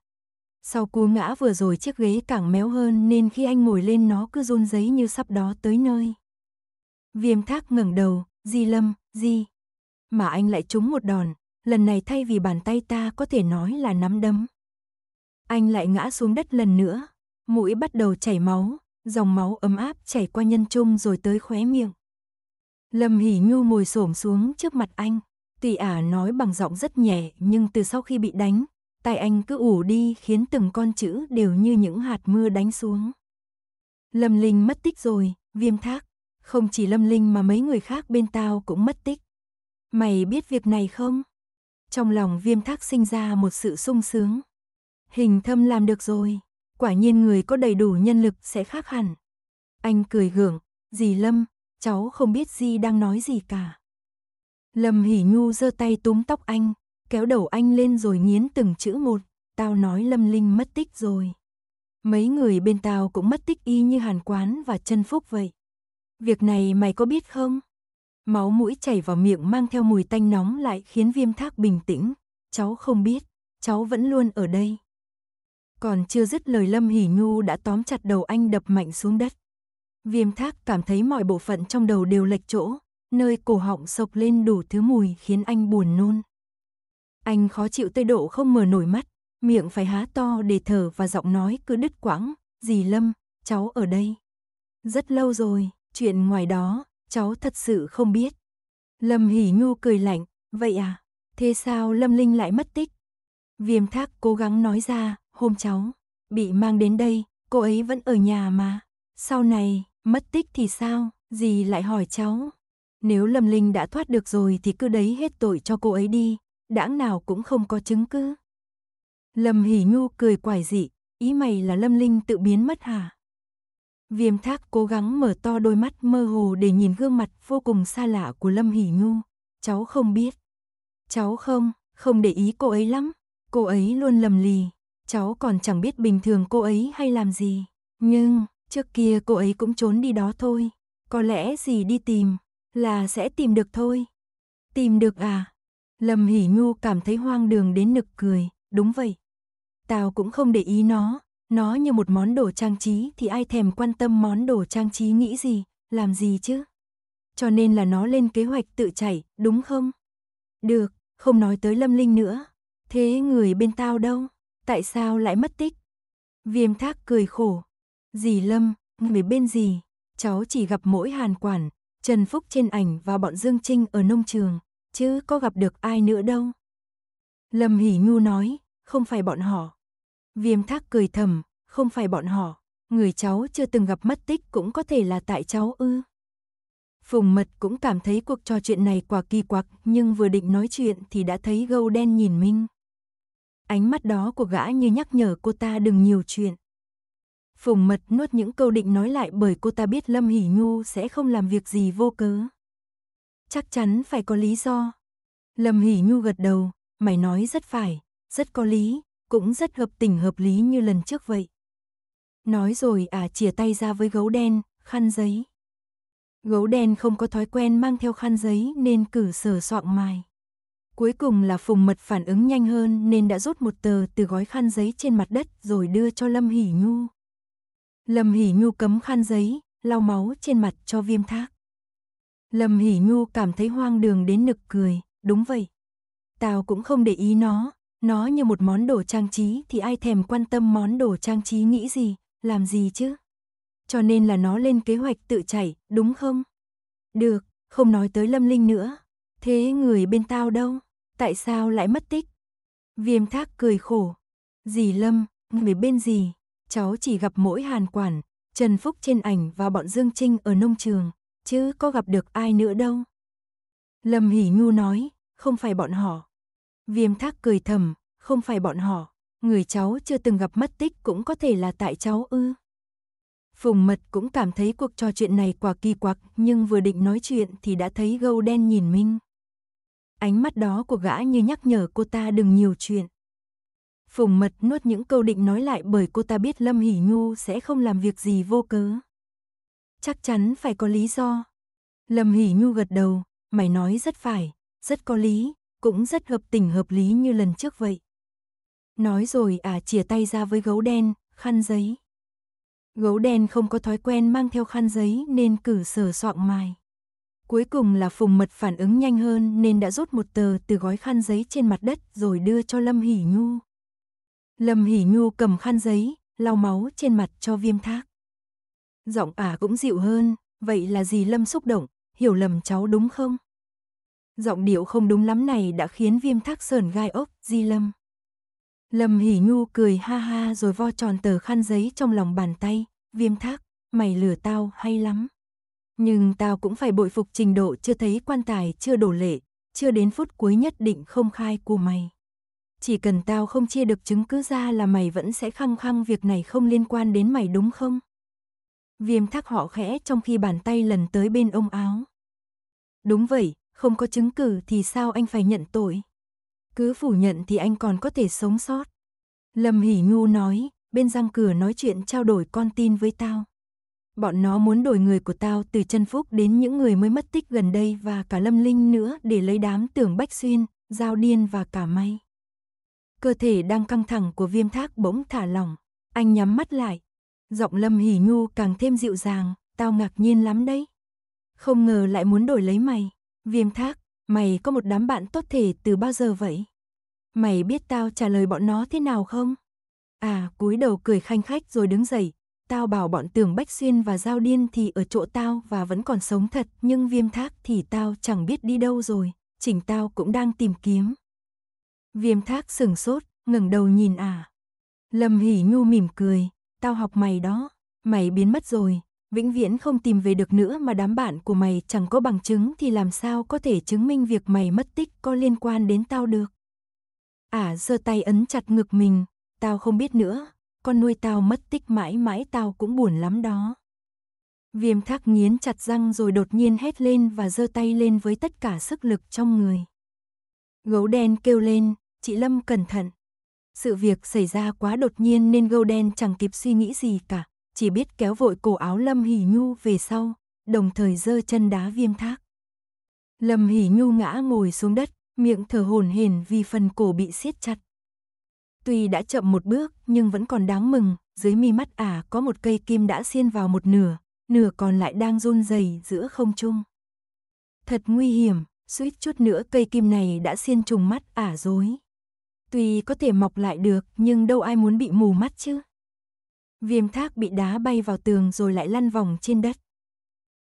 Sau cú ngã vừa rồi chiếc ghế càng méo hơn nên khi anh ngồi lên nó cứ run giấy như sắp đó tới nơi. Viêm thác ngẩng đầu, di lâm, di. Mà anh lại trúng một đòn, lần này thay vì bàn tay ta có thể nói là nắm đấm. Anh lại ngã xuống đất lần nữa, mũi bắt đầu chảy máu, dòng máu ấm áp chảy qua nhân trung rồi tới khóe miệng. Lâm Hỉ Nhu ngồi xổm xuống trước mặt anh. Tùy ả nói bằng giọng rất nhẹ nhưng từ sau khi bị đánh, tay anh cứ ủ đi khiến từng con chữ đều như những hạt mưa đánh xuống. Lâm Linh mất tích rồi, viêm thác. Không chỉ Lâm Linh mà mấy người khác bên tao cũng mất tích. Mày biết việc này không? Trong lòng viêm thác sinh ra một sự sung sướng. Hình thâm làm được rồi. Quả nhiên người có đầy đủ nhân lực sẽ khác hẳn. Anh cười gượng, dì Lâm, cháu không biết Di đang nói gì cả. Lâm Hỷ Nhu giơ tay túm tóc anh, kéo đầu anh lên rồi nghiến từng chữ một, tao nói Lâm Linh mất tích rồi. Mấy người bên tao cũng mất tích y như Hàn Quán và Trân Phúc vậy. Việc này mày có biết không? Máu mũi chảy vào miệng mang theo mùi tanh nóng lại khiến viêm thác bình tĩnh. Cháu không biết, cháu vẫn luôn ở đây. Còn chưa dứt lời Lâm Hỷ Nhu đã tóm chặt đầu anh đập mạnh xuống đất. Viêm thác cảm thấy mọi bộ phận trong đầu đều lệch chỗ, nơi cổ họng sộc lên đủ thứ mùi khiến anh buồn nôn. Anh khó chịu tới độ không mở nổi mắt, miệng phải há to để thở và giọng nói cứ đứt quãng, "Dì Lâm, cháu ở đây." Rất lâu rồi, chuyện ngoài đó, cháu thật sự không biết. Lâm Hỉ Nhu cười lạnh, "Vậy à, thế sao Lâm Linh lại mất tích?" Viêm Thác cố gắng nói ra, "Hôm cháu bị mang đến đây, cô ấy vẫn ở nhà mà. Sau này, mất tích thì sao?" Dì lại hỏi cháu. Nếu Lâm Linh đã thoát được rồi thì cứ đấy hết tội cho cô ấy đi, đãng nào cũng không có chứng cứ. Lâm Hỷ Nhu cười quải dị, ý mày là Lâm Linh tự biến mất hả? Viêm thác cố gắng mở to đôi mắt mơ hồ để nhìn gương mặt vô cùng xa lạ của Lâm Hỷ Nhu. Cháu không biết. Cháu không, không để ý cô ấy lắm. Cô ấy luôn lầm lì. Cháu còn chẳng biết bình thường cô ấy hay làm gì. Nhưng, trước kia cô ấy cũng trốn đi đó thôi. Có lẽ gì đi tìm, là sẽ tìm được thôi. Tìm được à? Lâm Hỷ Nhu cảm thấy hoang đường đến nực cười, đúng vậy. Tao cũng không để ý nó, nó như một món đồ trang trí thì ai thèm quan tâm món đồ trang trí nghĩ gì, làm gì chứ? Cho nên là nó lên kế hoạch tự chảy, đúng không? Được, không nói tới Lâm Linh nữa. Thế người bên tao đâu? Tại sao lại mất tích? Viêm thác cười khổ. Dì Lâm, người bên gì? Cháu chỉ gặp mỗi hàn quản, Trần Phúc trên ảnh và bọn Dương Trinh ở nông trường, chứ có gặp được ai nữa đâu. Lâm Hỷ Nhu nói, không phải bọn họ. Viêm thác cười thầm, không phải bọn họ. Người cháu chưa từng gặp mất tích cũng có thể là tại cháu ư. Phùng mật cũng cảm thấy cuộc trò chuyện này quả kỳ quặc, nhưng vừa định nói chuyện thì đã thấy gâu đen nhìn Minh. Ánh mắt đó của gã như nhắc nhở cô ta đừng nhiều chuyện. Phùng Mật nuốt những câu định nói lại bởi cô ta biết Lâm Hỷ Nhu sẽ không làm việc gì vô cớ. Chắc chắn phải có lý do. Lâm Hỷ Nhu gật đầu, mày nói rất phải, rất có lý, cũng rất hợp tình hợp lý như lần trước vậy. Nói rồi à chìa tay ra với gấu đen, khăn giấy. Gấu đen không có thói quen mang theo khăn giấy nên cử sở soạn mài. Cuối cùng là Phùng Mật phản ứng nhanh hơn nên đã rút một tờ từ gói khăn giấy trên mặt đất rồi đưa cho Lâm Hỷ Nhu. Lâm Hỷ Nhu cấm khăn giấy, lau máu trên mặt cho viêm thác. Lâm Hỷ Nhu cảm thấy hoang đường đến nực cười, đúng vậy. Tao cũng không để ý nó, nó như một món đồ trang trí thì ai thèm quan tâm món đồ trang trí nghĩ gì, làm gì chứ. Cho nên là nó lên kế hoạch tự chảy, đúng không? Được, không nói tới Lâm Linh nữa. Thế người bên tao đâu? Tại sao lại mất tích? Viêm thác cười khổ. Dì Lâm, người bên dì cháu chỉ gặp mỗi Hàn Quản, Trần Phúc trên ảnh và bọn Dương Trinh ở nông trường, chứ có gặp được ai nữa đâu. Lâm Hỷ Nhu nói, không phải bọn họ. Viêm thác cười thầm, không phải bọn họ, người cháu chưa từng gặp mất tích cũng có thể là tại cháu ư. Phùng mật cũng cảm thấy cuộc trò chuyện này quả kỳ quặc nhưng vừa định nói chuyện thì đã thấy gâu đen nhìn Minh. Ánh mắt đó của gã như nhắc nhở cô ta đừng nhiều chuyện. Phùng mật nuốt những câu định nói lại bởi cô ta biết Lâm Hỷ Nhu sẽ không làm việc gì vô cớ. Chắc chắn phải có lý do. Lâm Hỷ Nhu gật đầu, mày nói rất phải, rất có lý, cũng rất hợp tình hợp lý như lần trước vậy. Nói rồi à chìa tay ra với gấu đen, khăn giấy. Gấu đen không có thói quen mang theo khăn giấy nên cử sở soạn mài. Cuối cùng là phùng mật phản ứng nhanh hơn nên đã rút một tờ từ gói khăn giấy trên mặt đất rồi đưa cho Lâm Hỷ Nhu. Lâm Hỷ Nhu cầm khăn giấy, lau máu trên mặt cho viêm thác. Giọng ả à cũng dịu hơn, vậy là gì Lâm xúc động, hiểu lầm cháu đúng không? Giọng điệu không đúng lắm này đã khiến viêm thác sờn gai ốc, di Lâm. Lâm Hỷ Nhu cười ha ha rồi vo tròn tờ khăn giấy trong lòng bàn tay, viêm thác, mày lừa tao hay lắm. Nhưng tao cũng phải bội phục trình độ chưa thấy quan tài chưa đổ lệ, chưa đến phút cuối nhất định không khai của mày chỉ cần tao không chia được chứng cứ ra là mày vẫn sẽ khăng khăng việc này không liên quan đến mày đúng không? Viêm thắc họ khẽ trong khi bàn tay lần tới bên ông áo. Đúng vậy, không có chứng cứ thì sao anh phải nhận tội? Cứ phủ nhận thì anh còn có thể sống sót. Lâm Hỷ Nhu nói, bên răng cửa nói chuyện trao đổi con tin với tao. Bọn nó muốn đổi người của tao từ chân phúc đến những người mới mất tích gần đây và cả Lâm Linh nữa để lấy đám tưởng Bách Xuyên, Giao Điên và cả May. Cơ thể đang căng thẳng của viêm thác bỗng thả lỏng. Anh nhắm mắt lại. Giọng Lâm Hỷ Nhu càng thêm dịu dàng. Tao ngạc nhiên lắm đấy. Không ngờ lại muốn đổi lấy mày. Viêm thác, mày có một đám bạn tốt thể từ bao giờ vậy? Mày biết tao trả lời bọn nó thế nào không? À, cúi đầu cười khanh khách rồi đứng dậy. Tao bảo bọn tường Bách Xuyên và Giao Điên thì ở chỗ tao và vẫn còn sống thật. Nhưng viêm thác thì tao chẳng biết đi đâu rồi. Chỉnh tao cũng đang tìm kiếm. Viêm thác sừng sốt, ngẩng đầu nhìn à. Lâm hỉ Nhu mỉm cười, tao học mày đó, mày biến mất rồi, vĩnh viễn không tìm về được nữa mà đám bạn của mày chẳng có bằng chứng thì làm sao có thể chứng minh việc mày mất tích có liên quan đến tao được. À giơ tay ấn chặt ngực mình, tao không biết nữa, con nuôi tao mất tích mãi mãi tao cũng buồn lắm đó. Viêm thác nghiến chặt răng rồi đột nhiên hét lên và giơ tay lên với tất cả sức lực trong người. Gấu đen kêu lên, chị Lâm cẩn thận. Sự việc xảy ra quá đột nhiên nên gấu đen chẳng kịp suy nghĩ gì cả, chỉ biết kéo vội cổ áo Lâm Hỉ Nhu về sau, đồng thời giơ chân đá viêm thác. Lâm Hỉ Nhu ngã ngồi xuống đất, miệng thở hổn hển vì phần cổ bị siết chặt. Tuy đã chậm một bước nhưng vẫn còn đáng mừng, dưới mi mắt ả có một cây kim đã xiên vào một nửa, nửa còn lại đang run rẩy giữa không trung. Thật nguy hiểm, suýt chút nữa cây kim này đã xiên trùng mắt ả à dối. Tuy có thể mọc lại được, nhưng đâu ai muốn bị mù mắt chứ. Viêm thác bị đá bay vào tường rồi lại lăn vòng trên đất.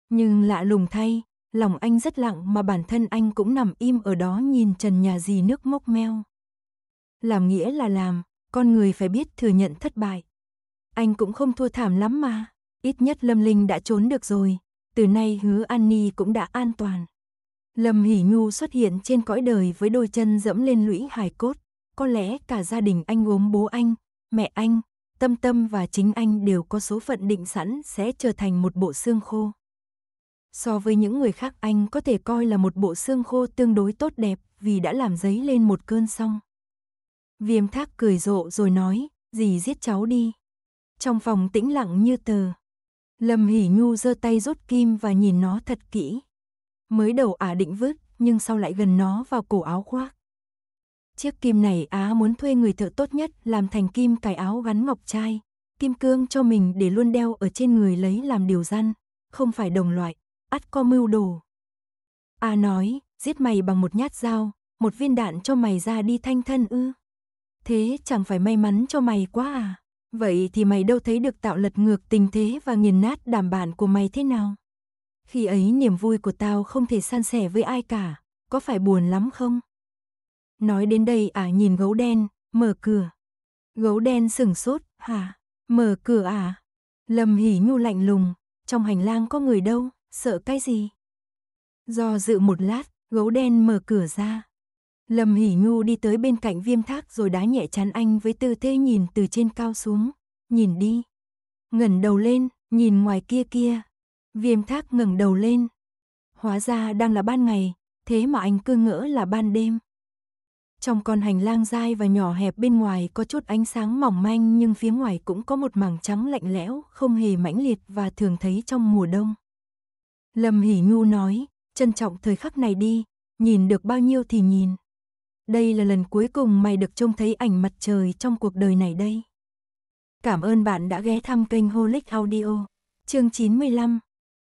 Nhưng lạ lùng thay, lòng anh rất lặng mà bản thân anh cũng nằm im ở đó nhìn trần nhà gì nước mốc meo. Làm nghĩa là làm, con người phải biết thừa nhận thất bại. Anh cũng không thua thảm lắm mà, ít nhất Lâm Linh đã trốn được rồi, từ nay hứa An Ni cũng đã an toàn. Lâm Hỷ Nhu xuất hiện trên cõi đời với đôi chân dẫm lên lũy hài cốt. Có lẽ cả gia đình anh gốm bố anh, mẹ anh, tâm tâm và chính anh đều có số phận định sẵn sẽ trở thành một bộ xương khô. So với những người khác anh có thể coi là một bộ xương khô tương đối tốt đẹp vì đã làm giấy lên một cơn song. Viêm thác cười rộ rồi nói, dì giết cháu đi. Trong phòng tĩnh lặng như tờ. Lâm Hỷ Nhu giơ tay rút kim và nhìn nó thật kỹ. Mới đầu ả định vứt, nhưng sau lại gần nó vào cổ áo khoác. Chiếc kim này á muốn thuê người thợ tốt nhất làm thành kim cài áo gắn ngọc trai, kim cương cho mình để luôn đeo ở trên người lấy làm điều răn, không phải đồng loại, ắt có mưu đồ. A nói, giết mày bằng một nhát dao, một viên đạn cho mày ra đi thanh thân ư. Thế chẳng phải may mắn cho mày quá à? Vậy thì mày đâu thấy được tạo lật ngược tình thế và nghiền nát đảm bản của mày thế nào? Khi ấy niềm vui của tao không thể san sẻ với ai cả, có phải buồn lắm không? Nói đến đây ả à nhìn gấu đen, mở cửa. Gấu đen sửng sốt, hả? Mở cửa à? Lâm hỉ nhu lạnh lùng, trong hành lang có người đâu, sợ cái gì? Do dự một lát, gấu đen mở cửa ra. Lâm hỉ nhu đi tới bên cạnh viêm thác rồi đá nhẹ chán anh với tư thế nhìn từ trên cao xuống. Nhìn đi. Ngẩn đầu lên, nhìn ngoài kia kia, Viêm thác ngẩng đầu lên. Hóa ra đang là ban ngày, thế mà anh cứ ngỡ là ban đêm. Trong con hành lang dai và nhỏ hẹp bên ngoài có chút ánh sáng mỏng manh nhưng phía ngoài cũng có một mảng trắng lạnh lẽo, không hề mãnh liệt và thường thấy trong mùa đông. Lâm Hỷ Nhu nói, trân trọng thời khắc này đi, nhìn được bao nhiêu thì nhìn. Đây là lần cuối cùng mày được trông thấy ảnh mặt trời trong cuộc đời này đây. Cảm ơn bạn đã ghé thăm kênh Holic Audio. Chương 95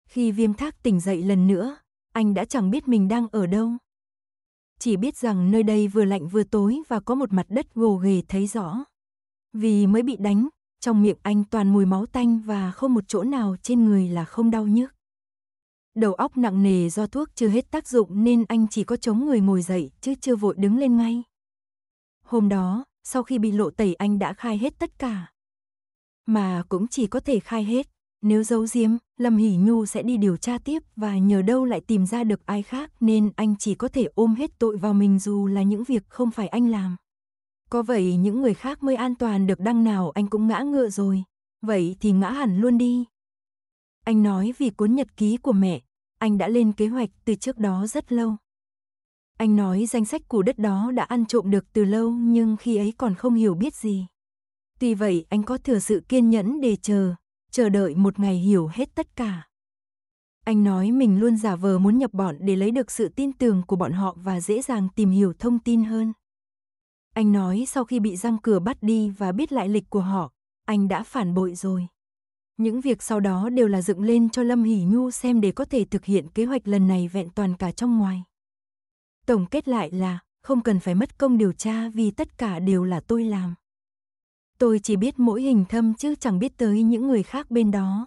khi viêm thác tỉnh dậy lần nữa, anh đã chẳng biết mình đang ở đâu. Chỉ biết rằng nơi đây vừa lạnh vừa tối và có một mặt đất gồ ghề thấy rõ. Vì mới bị đánh, trong miệng anh toàn mùi máu tanh và không một chỗ nào trên người là không đau nhức. Đầu óc nặng nề do thuốc chưa hết tác dụng nên anh chỉ có chống người ngồi dậy chứ chưa vội đứng lên ngay. Hôm đó, sau khi bị lộ tẩy anh đã khai hết tất cả. Mà cũng chỉ có thể khai hết nếu giấu giếm, Lâm Hỷ Nhu sẽ đi điều tra tiếp và nhờ đâu lại tìm ra được ai khác nên anh chỉ có thể ôm hết tội vào mình dù là những việc không phải anh làm. Có vậy những người khác mới an toàn được đăng nào anh cũng ngã ngựa rồi. Vậy thì ngã hẳn luôn đi. Anh nói vì cuốn nhật ký của mẹ, anh đã lên kế hoạch từ trước đó rất lâu. Anh nói danh sách của đất đó đã ăn trộm được từ lâu nhưng khi ấy còn không hiểu biết gì. Tuy vậy anh có thừa sự kiên nhẫn để chờ, chờ đợi một ngày hiểu hết tất cả. Anh nói mình luôn giả vờ muốn nhập bọn để lấy được sự tin tưởng của bọn họ và dễ dàng tìm hiểu thông tin hơn. Anh nói sau khi bị giam cửa bắt đi và biết lại lịch của họ, anh đã phản bội rồi. Những việc sau đó đều là dựng lên cho Lâm Hỷ Nhu xem để có thể thực hiện kế hoạch lần này vẹn toàn cả trong ngoài. Tổng kết lại là, không cần phải mất công điều tra vì tất cả đều là tôi làm tôi chỉ biết mỗi hình thâm chứ chẳng biết tới những người khác bên đó.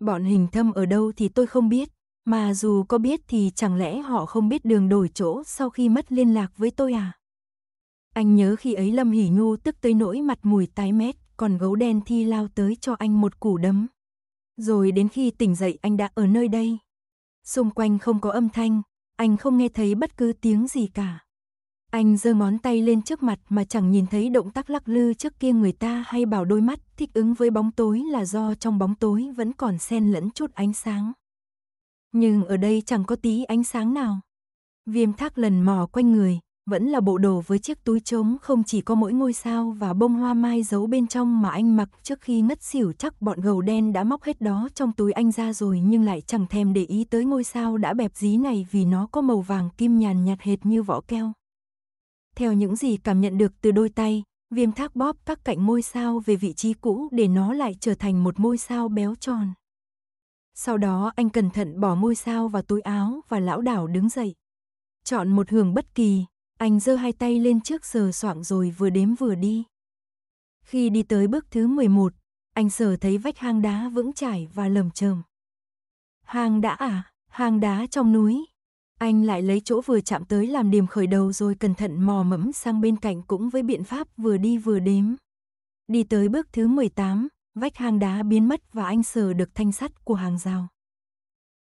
Bọn hình thâm ở đâu thì tôi không biết, mà dù có biết thì chẳng lẽ họ không biết đường đổi chỗ sau khi mất liên lạc với tôi à? Anh nhớ khi ấy Lâm Hỷ Nhu tức tới nỗi mặt mùi tái mét, còn gấu đen thi lao tới cho anh một củ đấm. Rồi đến khi tỉnh dậy anh đã ở nơi đây. Xung quanh không có âm thanh, anh không nghe thấy bất cứ tiếng gì cả. Anh giơ ngón tay lên trước mặt mà chẳng nhìn thấy động tác lắc lư trước kia người ta hay bảo đôi mắt thích ứng với bóng tối là do trong bóng tối vẫn còn xen lẫn chút ánh sáng. Nhưng ở đây chẳng có tí ánh sáng nào. Viêm thác lần mò quanh người, vẫn là bộ đồ với chiếc túi trống không chỉ có mỗi ngôi sao và bông hoa mai giấu bên trong mà anh mặc trước khi ngất xỉu chắc bọn gầu đen đã móc hết đó trong túi anh ra rồi nhưng lại chẳng thèm để ý tới ngôi sao đã bẹp dí này vì nó có màu vàng kim nhàn nhạt hệt như vỏ keo. Theo những gì cảm nhận được từ đôi tay, viêm thác bóp các cạnh môi sao về vị trí cũ để nó lại trở thành một môi sao béo tròn. Sau đó anh cẩn thận bỏ môi sao vào túi áo và lão đảo đứng dậy. Chọn một hưởng bất kỳ, anh giơ hai tay lên trước sờ soạng rồi vừa đếm vừa đi. Khi đi tới bước thứ 11, anh sờ thấy vách hang đá vững chãi và lầm chầm. Hang đã à, hang đá trong núi, anh lại lấy chỗ vừa chạm tới làm điểm khởi đầu rồi cẩn thận mò mẫm sang bên cạnh cũng với biện pháp vừa đi vừa đếm. Đi tới bước thứ 18, vách hang đá biến mất và anh sờ được thanh sắt của hàng rào.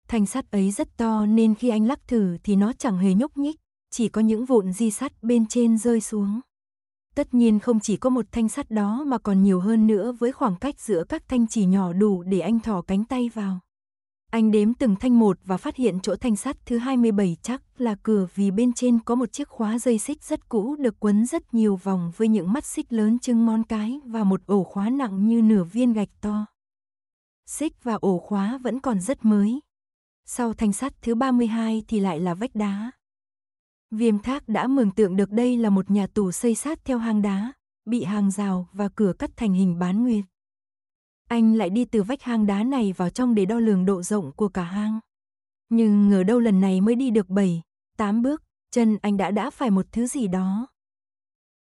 Thanh sắt ấy rất to nên khi anh lắc thử thì nó chẳng hề nhúc nhích, chỉ có những vụn di sắt bên trên rơi xuống. Tất nhiên không chỉ có một thanh sắt đó mà còn nhiều hơn nữa với khoảng cách giữa các thanh chỉ nhỏ đủ để anh thò cánh tay vào. Anh đếm từng thanh một và phát hiện chỗ thanh sắt thứ 27 chắc là cửa vì bên trên có một chiếc khóa dây xích rất cũ được quấn rất nhiều vòng với những mắt xích lớn chưng mon cái và một ổ khóa nặng như nửa viên gạch to. Xích và ổ khóa vẫn còn rất mới. Sau thanh sắt thứ 32 thì lại là vách đá. Viêm thác đã mường tượng được đây là một nhà tù xây sát theo hang đá, bị hàng rào và cửa cắt thành hình bán nguyệt. Anh lại đi từ vách hang đá này vào trong để đo lường độ rộng của cả hang. Nhưng ngờ đâu lần này mới đi được 7, 8 bước, chân anh đã đã phải một thứ gì đó.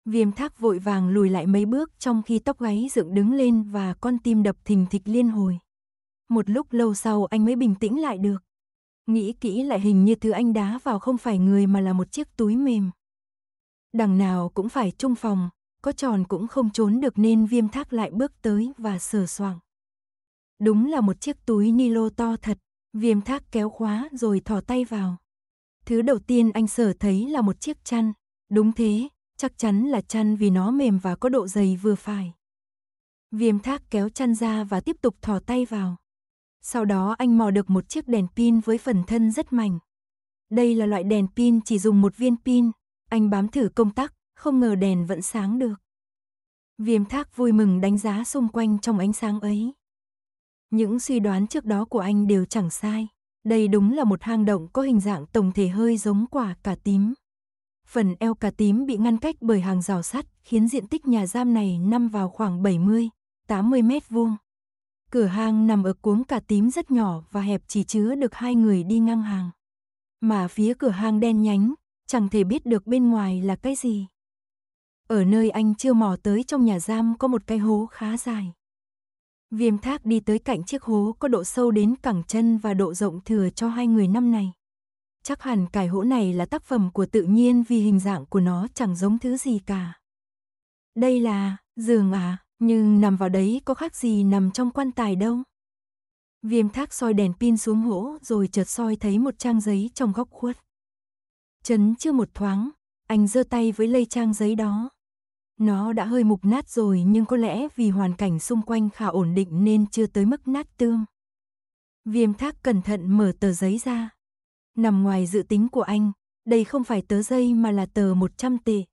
Viêm thác vội vàng lùi lại mấy bước trong khi tóc gáy dựng đứng lên và con tim đập thình thịch liên hồi. Một lúc lâu sau anh mới bình tĩnh lại được. Nghĩ kỹ lại hình như thứ anh đá vào không phải người mà là một chiếc túi mềm. Đằng nào cũng phải chung phòng, có tròn cũng không trốn được nên viêm thác lại bước tới và sờ soạng. Đúng là một chiếc túi ni lô to thật, viêm thác kéo khóa rồi thò tay vào. Thứ đầu tiên anh sở thấy là một chiếc chăn, đúng thế, chắc chắn là chăn vì nó mềm và có độ dày vừa phải. Viêm thác kéo chăn ra và tiếp tục thò tay vào. Sau đó anh mò được một chiếc đèn pin với phần thân rất mảnh. Đây là loại đèn pin chỉ dùng một viên pin. Anh bám thử công tắc, không ngờ đèn vẫn sáng được. Viêm thác vui mừng đánh giá xung quanh trong ánh sáng ấy. Những suy đoán trước đó của anh đều chẳng sai. Đây đúng là một hang động có hình dạng tổng thể hơi giống quả cà tím. Phần eo cà tím bị ngăn cách bởi hàng rào sắt, khiến diện tích nhà giam này nằm vào khoảng 70, 80 mét vuông. Cửa hang nằm ở cuống cà tím rất nhỏ và hẹp chỉ chứa được hai người đi ngang hàng. Mà phía cửa hang đen nhánh, chẳng thể biết được bên ngoài là cái gì. Ở nơi anh chưa mò tới trong nhà giam có một cái hố khá dài. Viêm thác đi tới cạnh chiếc hố có độ sâu đến cẳng chân và độ rộng thừa cho hai người năm này. Chắc hẳn cái hố này là tác phẩm của tự nhiên vì hình dạng của nó chẳng giống thứ gì cả. Đây là giường à, nhưng nằm vào đấy có khác gì nằm trong quan tài đâu. Viêm thác soi đèn pin xuống hố rồi chợt soi thấy một trang giấy trong góc khuất. Chấn chưa một thoáng, anh giơ tay với lây trang giấy đó. Nó đã hơi mục nát rồi nhưng có lẽ vì hoàn cảnh xung quanh khá ổn định nên chưa tới mức nát tương. Viêm thác cẩn thận mở tờ giấy ra. Nằm ngoài dự tính của anh, đây không phải tờ giấy mà là tờ 100 tệ.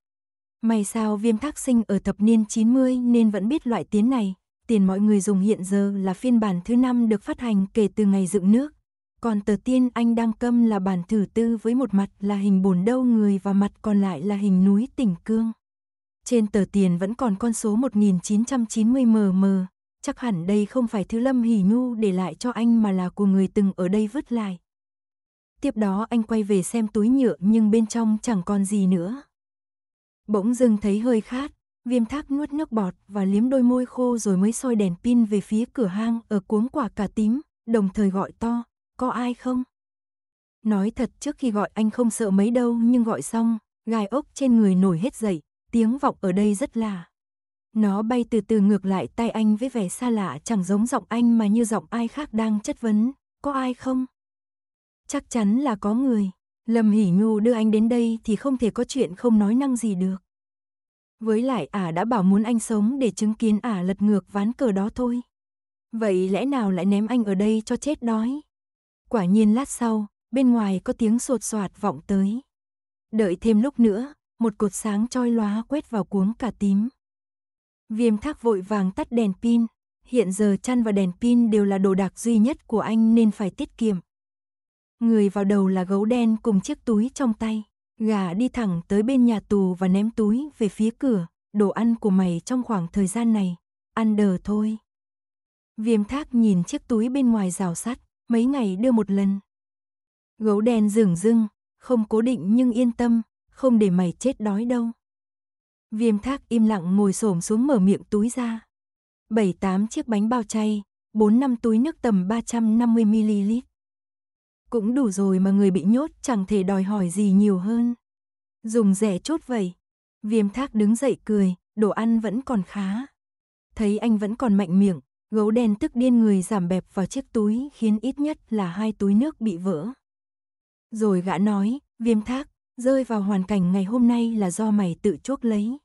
May sao viêm thác sinh ở thập niên 90 nên vẫn biết loại tiền này. Tiền mọi người dùng hiện giờ là phiên bản thứ năm được phát hành kể từ ngày dựng nước. Còn tờ tiên anh đang câm là bản thử tư với một mặt là hình bồn đâu người và mặt còn lại là hình núi tỉnh Cương trên tờ tiền vẫn còn con số 1990mm, chắc hẳn đây không phải thứ Lâm Hỷ Nhu để lại cho anh mà là của người từng ở đây vứt lại. Tiếp đó anh quay về xem túi nhựa nhưng bên trong chẳng còn gì nữa. Bỗng dưng thấy hơi khát, viêm thác nuốt nước bọt và liếm đôi môi khô rồi mới soi đèn pin về phía cửa hang ở cuống quả cà tím, đồng thời gọi to, có ai không? Nói thật trước khi gọi anh không sợ mấy đâu nhưng gọi xong, gai ốc trên người nổi hết dậy, tiếng vọng ở đây rất là. Nó bay từ từ ngược lại tay anh với vẻ xa lạ chẳng giống giọng anh mà như giọng ai khác đang chất vấn, có ai không? Chắc chắn là có người. Lâm Hỷ Nhu đưa anh đến đây thì không thể có chuyện không nói năng gì được. Với lại ả đã bảo muốn anh sống để chứng kiến ả lật ngược ván cờ đó thôi. Vậy lẽ nào lại ném anh ở đây cho chết đói? Quả nhiên lát sau, bên ngoài có tiếng sột soạt vọng tới. Đợi thêm lúc nữa, một cột sáng chói lóa quét vào cuống cả tím. Viêm thác vội vàng tắt đèn pin, hiện giờ chăn và đèn pin đều là đồ đạc duy nhất của anh nên phải tiết kiệm. Người vào đầu là gấu đen cùng chiếc túi trong tay, gà đi thẳng tới bên nhà tù và ném túi về phía cửa, đồ ăn của mày trong khoảng thời gian này, ăn đờ thôi. Viêm thác nhìn chiếc túi bên ngoài rào sắt, mấy ngày đưa một lần. Gấu đen rừng rưng, không cố định nhưng yên tâm, không để mày chết đói đâu. Viêm thác im lặng ngồi xổm xuống mở miệng túi ra. bảy tám chiếc bánh bao chay, bốn năm túi nước tầm 350ml. Cũng đủ rồi mà người bị nhốt chẳng thể đòi hỏi gì nhiều hơn. Dùng rẻ chốt vậy. Viêm thác đứng dậy cười, đồ ăn vẫn còn khá. Thấy anh vẫn còn mạnh miệng, gấu đen tức điên người giảm bẹp vào chiếc túi khiến ít nhất là hai túi nước bị vỡ. Rồi gã nói, viêm thác, rơi vào hoàn cảnh ngày hôm nay là do mày tự chuốc lấy.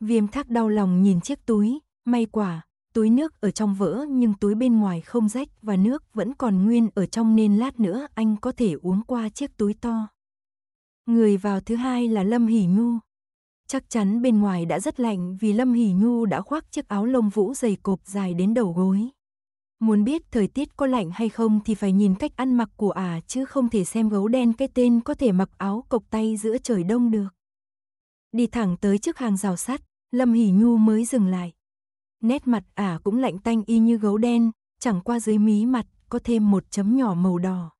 Viêm thác đau lòng nhìn chiếc túi, may quả, túi nước ở trong vỡ nhưng túi bên ngoài không rách và nước vẫn còn nguyên ở trong nên lát nữa anh có thể uống qua chiếc túi to. Người vào thứ hai là Lâm Hỷ Nhu. Chắc chắn bên ngoài đã rất lạnh vì Lâm Hỷ Nhu đã khoác chiếc áo lông vũ dày cộp dài đến đầu gối. Muốn biết thời tiết có lạnh hay không thì phải nhìn cách ăn mặc của ả à, chứ không thể xem gấu đen cái tên có thể mặc áo cộc tay giữa trời đông được. Đi thẳng tới trước hàng rào sắt, Lâm Hỷ Nhu mới dừng lại. Nét mặt ả à cũng lạnh tanh y như gấu đen, chẳng qua dưới mí mặt có thêm một chấm nhỏ màu đỏ.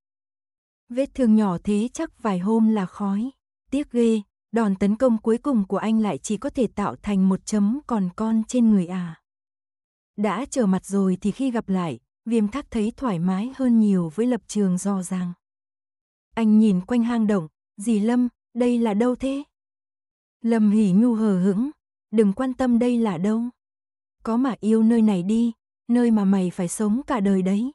Vết thương nhỏ thế chắc vài hôm là khói. Tiếc ghê, đòn tấn công cuối cùng của anh lại chỉ có thể tạo thành một chấm còn con trên người ả. À. Đã trở mặt rồi thì khi gặp lại, viêm thác thấy thoải mái hơn nhiều với lập trường do ràng. Anh nhìn quanh hang động, dì Lâm, đây là đâu thế? Lâm hỉ nhu hờ hững, đừng quan tâm đây là đâu. Có mà yêu nơi này đi, nơi mà mày phải sống cả đời đấy.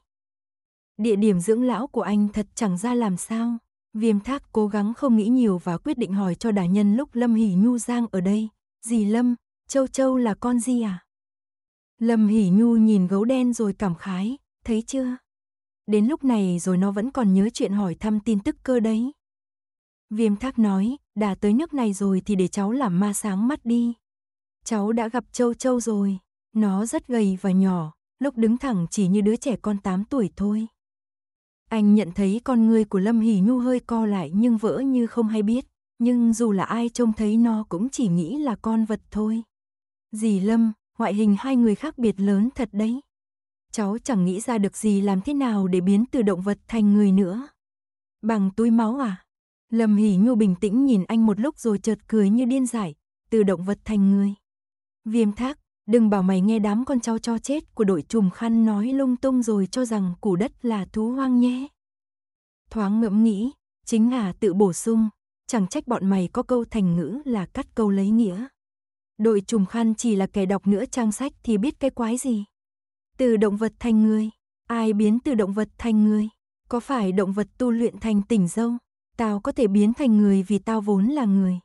Địa điểm dưỡng lão của anh thật chẳng ra làm sao. Viêm thác cố gắng không nghĩ nhiều và quyết định hỏi cho đà nhân lúc Lâm Hỉ Nhu Giang ở đây. Dì Lâm, Châu Châu là con gì à? Lâm Hỷ Nhu nhìn gấu đen rồi cảm khái, thấy chưa? Đến lúc này rồi nó vẫn còn nhớ chuyện hỏi thăm tin tức cơ đấy. Viêm thác nói, đã tới nước này rồi thì để cháu làm ma sáng mắt đi. Cháu đã gặp châu châu rồi, nó rất gầy và nhỏ, lúc đứng thẳng chỉ như đứa trẻ con 8 tuổi thôi. Anh nhận thấy con người của Lâm Hỷ Nhu hơi co lại nhưng vỡ như không hay biết, nhưng dù là ai trông thấy nó cũng chỉ nghĩ là con vật thôi. Dì Lâm, ngoại hình hai người khác biệt lớn thật đấy. Cháu chẳng nghĩ ra được gì làm thế nào để biến từ động vật thành người nữa. Bằng túi máu à? Lâm Hỷ Nhu bình tĩnh nhìn anh một lúc rồi chợt cười như điên giải, từ động vật thành người. Viêm thác, đừng bảo mày nghe đám con cháu cho chết của đội trùm khăn nói lung tung rồi cho rằng củ đất là thú hoang nhé. Thoáng ngẫm nghĩ, chính Hà tự bổ sung, chẳng trách bọn mày có câu thành ngữ là cắt câu lấy nghĩa đội trùm khăn chỉ là kẻ đọc nữa trang sách thì biết cái quái gì. Từ động vật thành người, ai biến từ động vật thành người? Có phải động vật tu luyện thành tỉnh dâu? Tao có thể biến thành người vì tao vốn là người.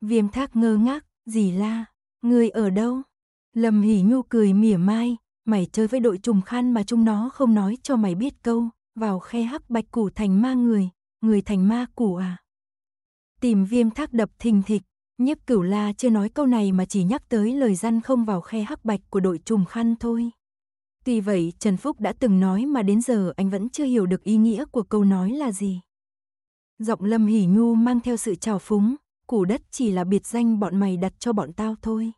Viêm thác ngơ ngác, gì la, người ở đâu? lầm hỉ nhu cười mỉa mai, mày chơi với đội trùm khăn mà chúng nó không nói cho mày biết câu, vào khe hắc bạch củ thành ma người, người thành ma củ à. Tìm viêm thác đập thình thịch, Nhiếp cửu la chưa nói câu này mà chỉ nhắc tới lời răn không vào khe hắc bạch của đội trùm khăn thôi. Tuy vậy Trần Phúc đã từng nói mà đến giờ anh vẫn chưa hiểu được ý nghĩa của câu nói là gì. Giọng Lâm Hỉ Nhu mang theo sự trào phúng, củ đất chỉ là biệt danh bọn mày đặt cho bọn tao thôi.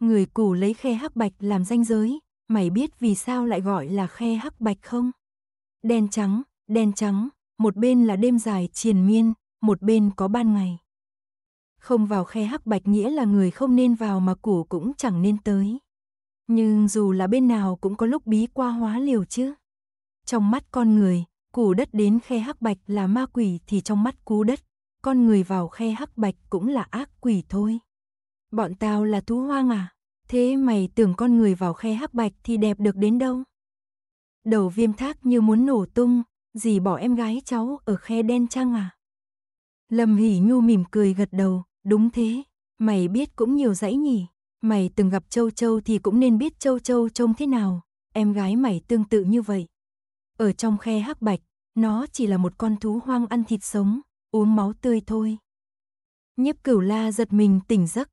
Người củ lấy khe hắc bạch làm danh giới, mày biết vì sao lại gọi là khe hắc bạch không? Đen trắng, đen trắng, một bên là đêm dài triền miên, một bên có ban ngày không vào khe hắc bạch nghĩa là người không nên vào mà củ cũng chẳng nên tới. Nhưng dù là bên nào cũng có lúc bí qua hóa liều chứ. Trong mắt con người, củ đất đến khe hắc bạch là ma quỷ thì trong mắt cú đất, con người vào khe hắc bạch cũng là ác quỷ thôi. Bọn tao là thú hoang à? Thế mày tưởng con người vào khe hắc bạch thì đẹp được đến đâu? Đầu viêm thác như muốn nổ tung, gì bỏ em gái cháu ở khe đen trăng à? Lâm Hỷ Nhu mỉm cười gật đầu, Đúng thế, mày biết cũng nhiều dãy nhỉ. Mày từng gặp Châu Châu thì cũng nên biết Châu Châu trông thế nào. Em gái mày tương tự như vậy. Ở trong khe hắc bạch, nó chỉ là một con thú hoang ăn thịt sống, uống máu tươi thôi. Nhiếp cửu la giật mình tỉnh giấc.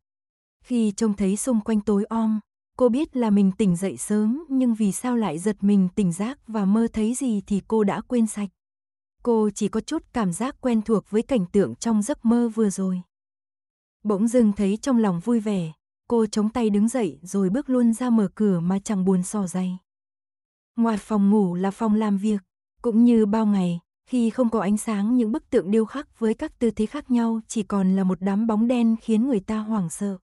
Khi trông thấy xung quanh tối om, cô biết là mình tỉnh dậy sớm nhưng vì sao lại giật mình tỉnh giác và mơ thấy gì thì cô đã quên sạch. Cô chỉ có chút cảm giác quen thuộc với cảnh tượng trong giấc mơ vừa rồi. Bỗng dưng thấy trong lòng vui vẻ, cô chống tay đứng dậy rồi bước luôn ra mở cửa mà chẳng buồn so dây. Ngoài phòng ngủ là phòng làm việc, cũng như bao ngày, khi không có ánh sáng những bức tượng điêu khắc với các tư thế khác nhau chỉ còn là một đám bóng đen khiến người ta hoảng sợ.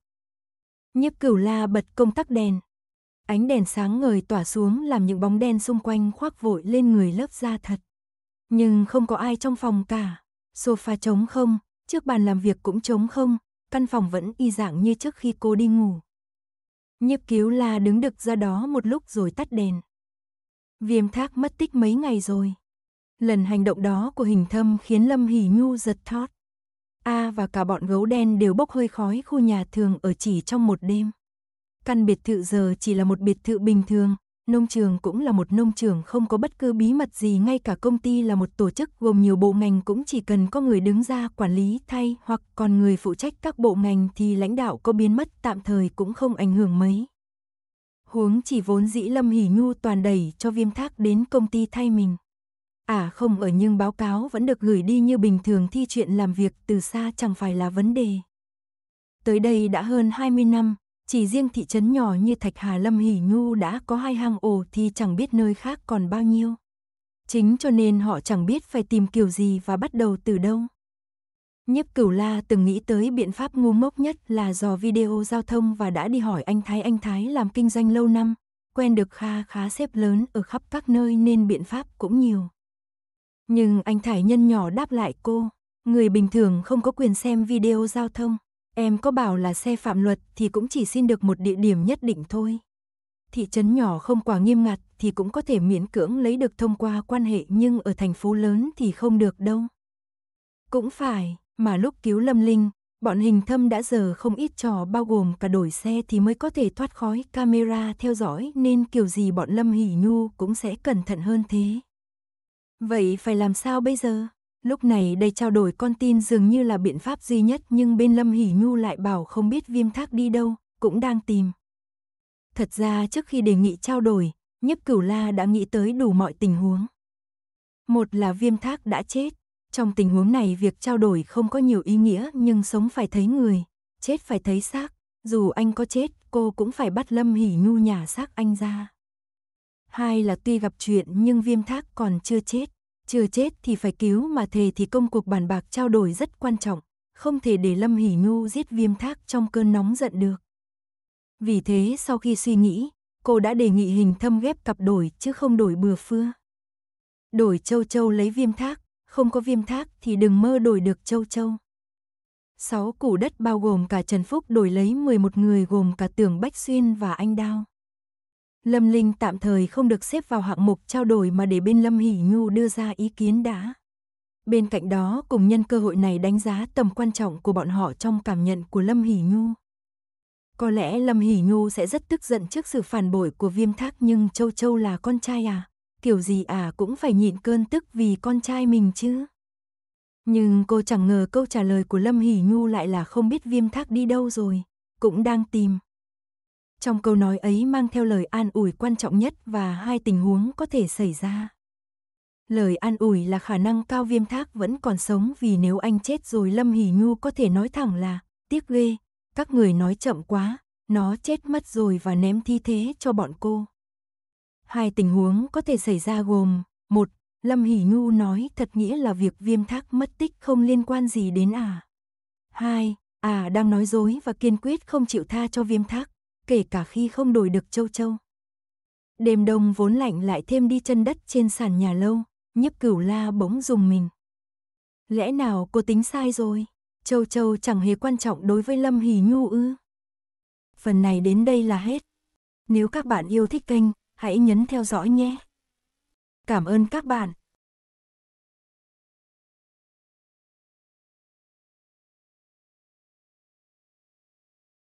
Nhiếp cửu la bật công tắc đèn. Ánh đèn sáng ngời tỏa xuống làm những bóng đen xung quanh khoác vội lên người lớp da thật. Nhưng không có ai trong phòng cả. Sofa trống không, trước bàn làm việc cũng trống không, căn phòng vẫn y dạng như trước khi cô đi ngủ. Nhiếp cứu la đứng đực ra đó một lúc rồi tắt đèn. Viêm thác mất tích mấy ngày rồi. Lần hành động đó của hình thâm khiến Lâm Hỷ Nhu giật thót. A và cả bọn gấu đen đều bốc hơi khói khu nhà thường ở chỉ trong một đêm. Căn biệt thự giờ chỉ là một biệt thự bình thường, Nông trường cũng là một nông trường không có bất cứ bí mật gì ngay cả công ty là một tổ chức gồm nhiều bộ ngành cũng chỉ cần có người đứng ra quản lý thay hoặc còn người phụ trách các bộ ngành thì lãnh đạo có biến mất tạm thời cũng không ảnh hưởng mấy. Huống chỉ vốn dĩ Lâm hỉ Nhu toàn đẩy cho viêm thác đến công ty thay mình. À không ở nhưng báo cáo vẫn được gửi đi như bình thường thi chuyện làm việc từ xa chẳng phải là vấn đề. Tới đây đã hơn 20 năm, chỉ riêng thị trấn nhỏ như Thạch Hà Lâm Hỷ Nhu đã có hai hang ổ thì chẳng biết nơi khác còn bao nhiêu. Chính cho nên họ chẳng biết phải tìm kiểu gì và bắt đầu từ đâu. Nhiếp Cửu La từng nghĩ tới biện pháp ngu ngốc nhất là dò video giao thông và đã đi hỏi anh Thái anh Thái làm kinh doanh lâu năm, quen được kha khá xếp lớn ở khắp các nơi nên biện pháp cũng nhiều. Nhưng anh Thái nhân nhỏ đáp lại cô, người bình thường không có quyền xem video giao thông. Em có bảo là xe phạm luật thì cũng chỉ xin được một địa điểm nhất định thôi. Thị trấn nhỏ không quá nghiêm ngặt thì cũng có thể miễn cưỡng lấy được thông qua quan hệ nhưng ở thành phố lớn thì không được đâu. Cũng phải, mà lúc cứu Lâm Linh, bọn hình thâm đã giờ không ít trò bao gồm cả đổi xe thì mới có thể thoát khói camera theo dõi nên kiểu gì bọn Lâm Hỷ Nhu cũng sẽ cẩn thận hơn thế. Vậy phải làm sao bây giờ? Lúc này đây trao đổi con tin dường như là biện pháp duy nhất nhưng bên Lâm Hỷ Nhu lại bảo không biết viêm thác đi đâu, cũng đang tìm. Thật ra trước khi đề nghị trao đổi, nhiếp cửu la đã nghĩ tới đủ mọi tình huống. Một là viêm thác đã chết. Trong tình huống này việc trao đổi không có nhiều ý nghĩa nhưng sống phải thấy người, chết phải thấy xác. Dù anh có chết, cô cũng phải bắt Lâm Hỷ Nhu nhả xác anh ra. Hai là tuy gặp chuyện nhưng viêm thác còn chưa chết. Chưa chết thì phải cứu mà thề thì công cuộc bàn bạc trao đổi rất quan trọng, không thể để Lâm Hỷ Nhu giết viêm thác trong cơn nóng giận được. Vì thế sau khi suy nghĩ, cô đã đề nghị hình thâm ghép cặp đổi chứ không đổi bừa phưa. Đổi châu châu lấy viêm thác, không có viêm thác thì đừng mơ đổi được châu châu. Sáu củ đất bao gồm cả Trần Phúc đổi lấy 11 người gồm cả Tưởng Bách Xuyên và anh Đao. Lâm Linh tạm thời không được xếp vào hạng mục trao đổi mà để bên Lâm Hỷ Nhu đưa ra ý kiến đã. Bên cạnh đó cùng nhân cơ hội này đánh giá tầm quan trọng của bọn họ trong cảm nhận của Lâm Hỷ Nhu. Có lẽ Lâm Hỷ Nhu sẽ rất tức giận trước sự phản bội của viêm thác nhưng Châu Châu là con trai à? Kiểu gì à cũng phải nhịn cơn tức vì con trai mình chứ. Nhưng cô chẳng ngờ câu trả lời của Lâm Hỷ Nhu lại là không biết viêm thác đi đâu rồi, cũng đang tìm. Trong câu nói ấy mang theo lời an ủi quan trọng nhất và hai tình huống có thể xảy ra. Lời an ủi là khả năng cao viêm thác vẫn còn sống vì nếu anh chết rồi Lâm Hỷ Nhu có thể nói thẳng là tiếc ghê, các người nói chậm quá, nó chết mất rồi và ném thi thế cho bọn cô. Hai tình huống có thể xảy ra gồm một Lâm Hỷ Nhu nói thật nghĩa là việc viêm thác mất tích không liên quan gì đến à. hai À đang nói dối và kiên quyết không chịu tha cho viêm thác, kể cả khi không đổi được châu châu. Đêm đông vốn lạnh lại thêm đi chân đất trên sàn nhà lâu, nhấp cửu la bỗng dùng mình. Lẽ nào cô tính sai rồi, châu châu chẳng hề quan trọng đối với Lâm Hỷ Nhu ư. Phần này đến đây là hết. Nếu các bạn yêu thích kênh, hãy nhấn theo dõi nhé. Cảm ơn các bạn.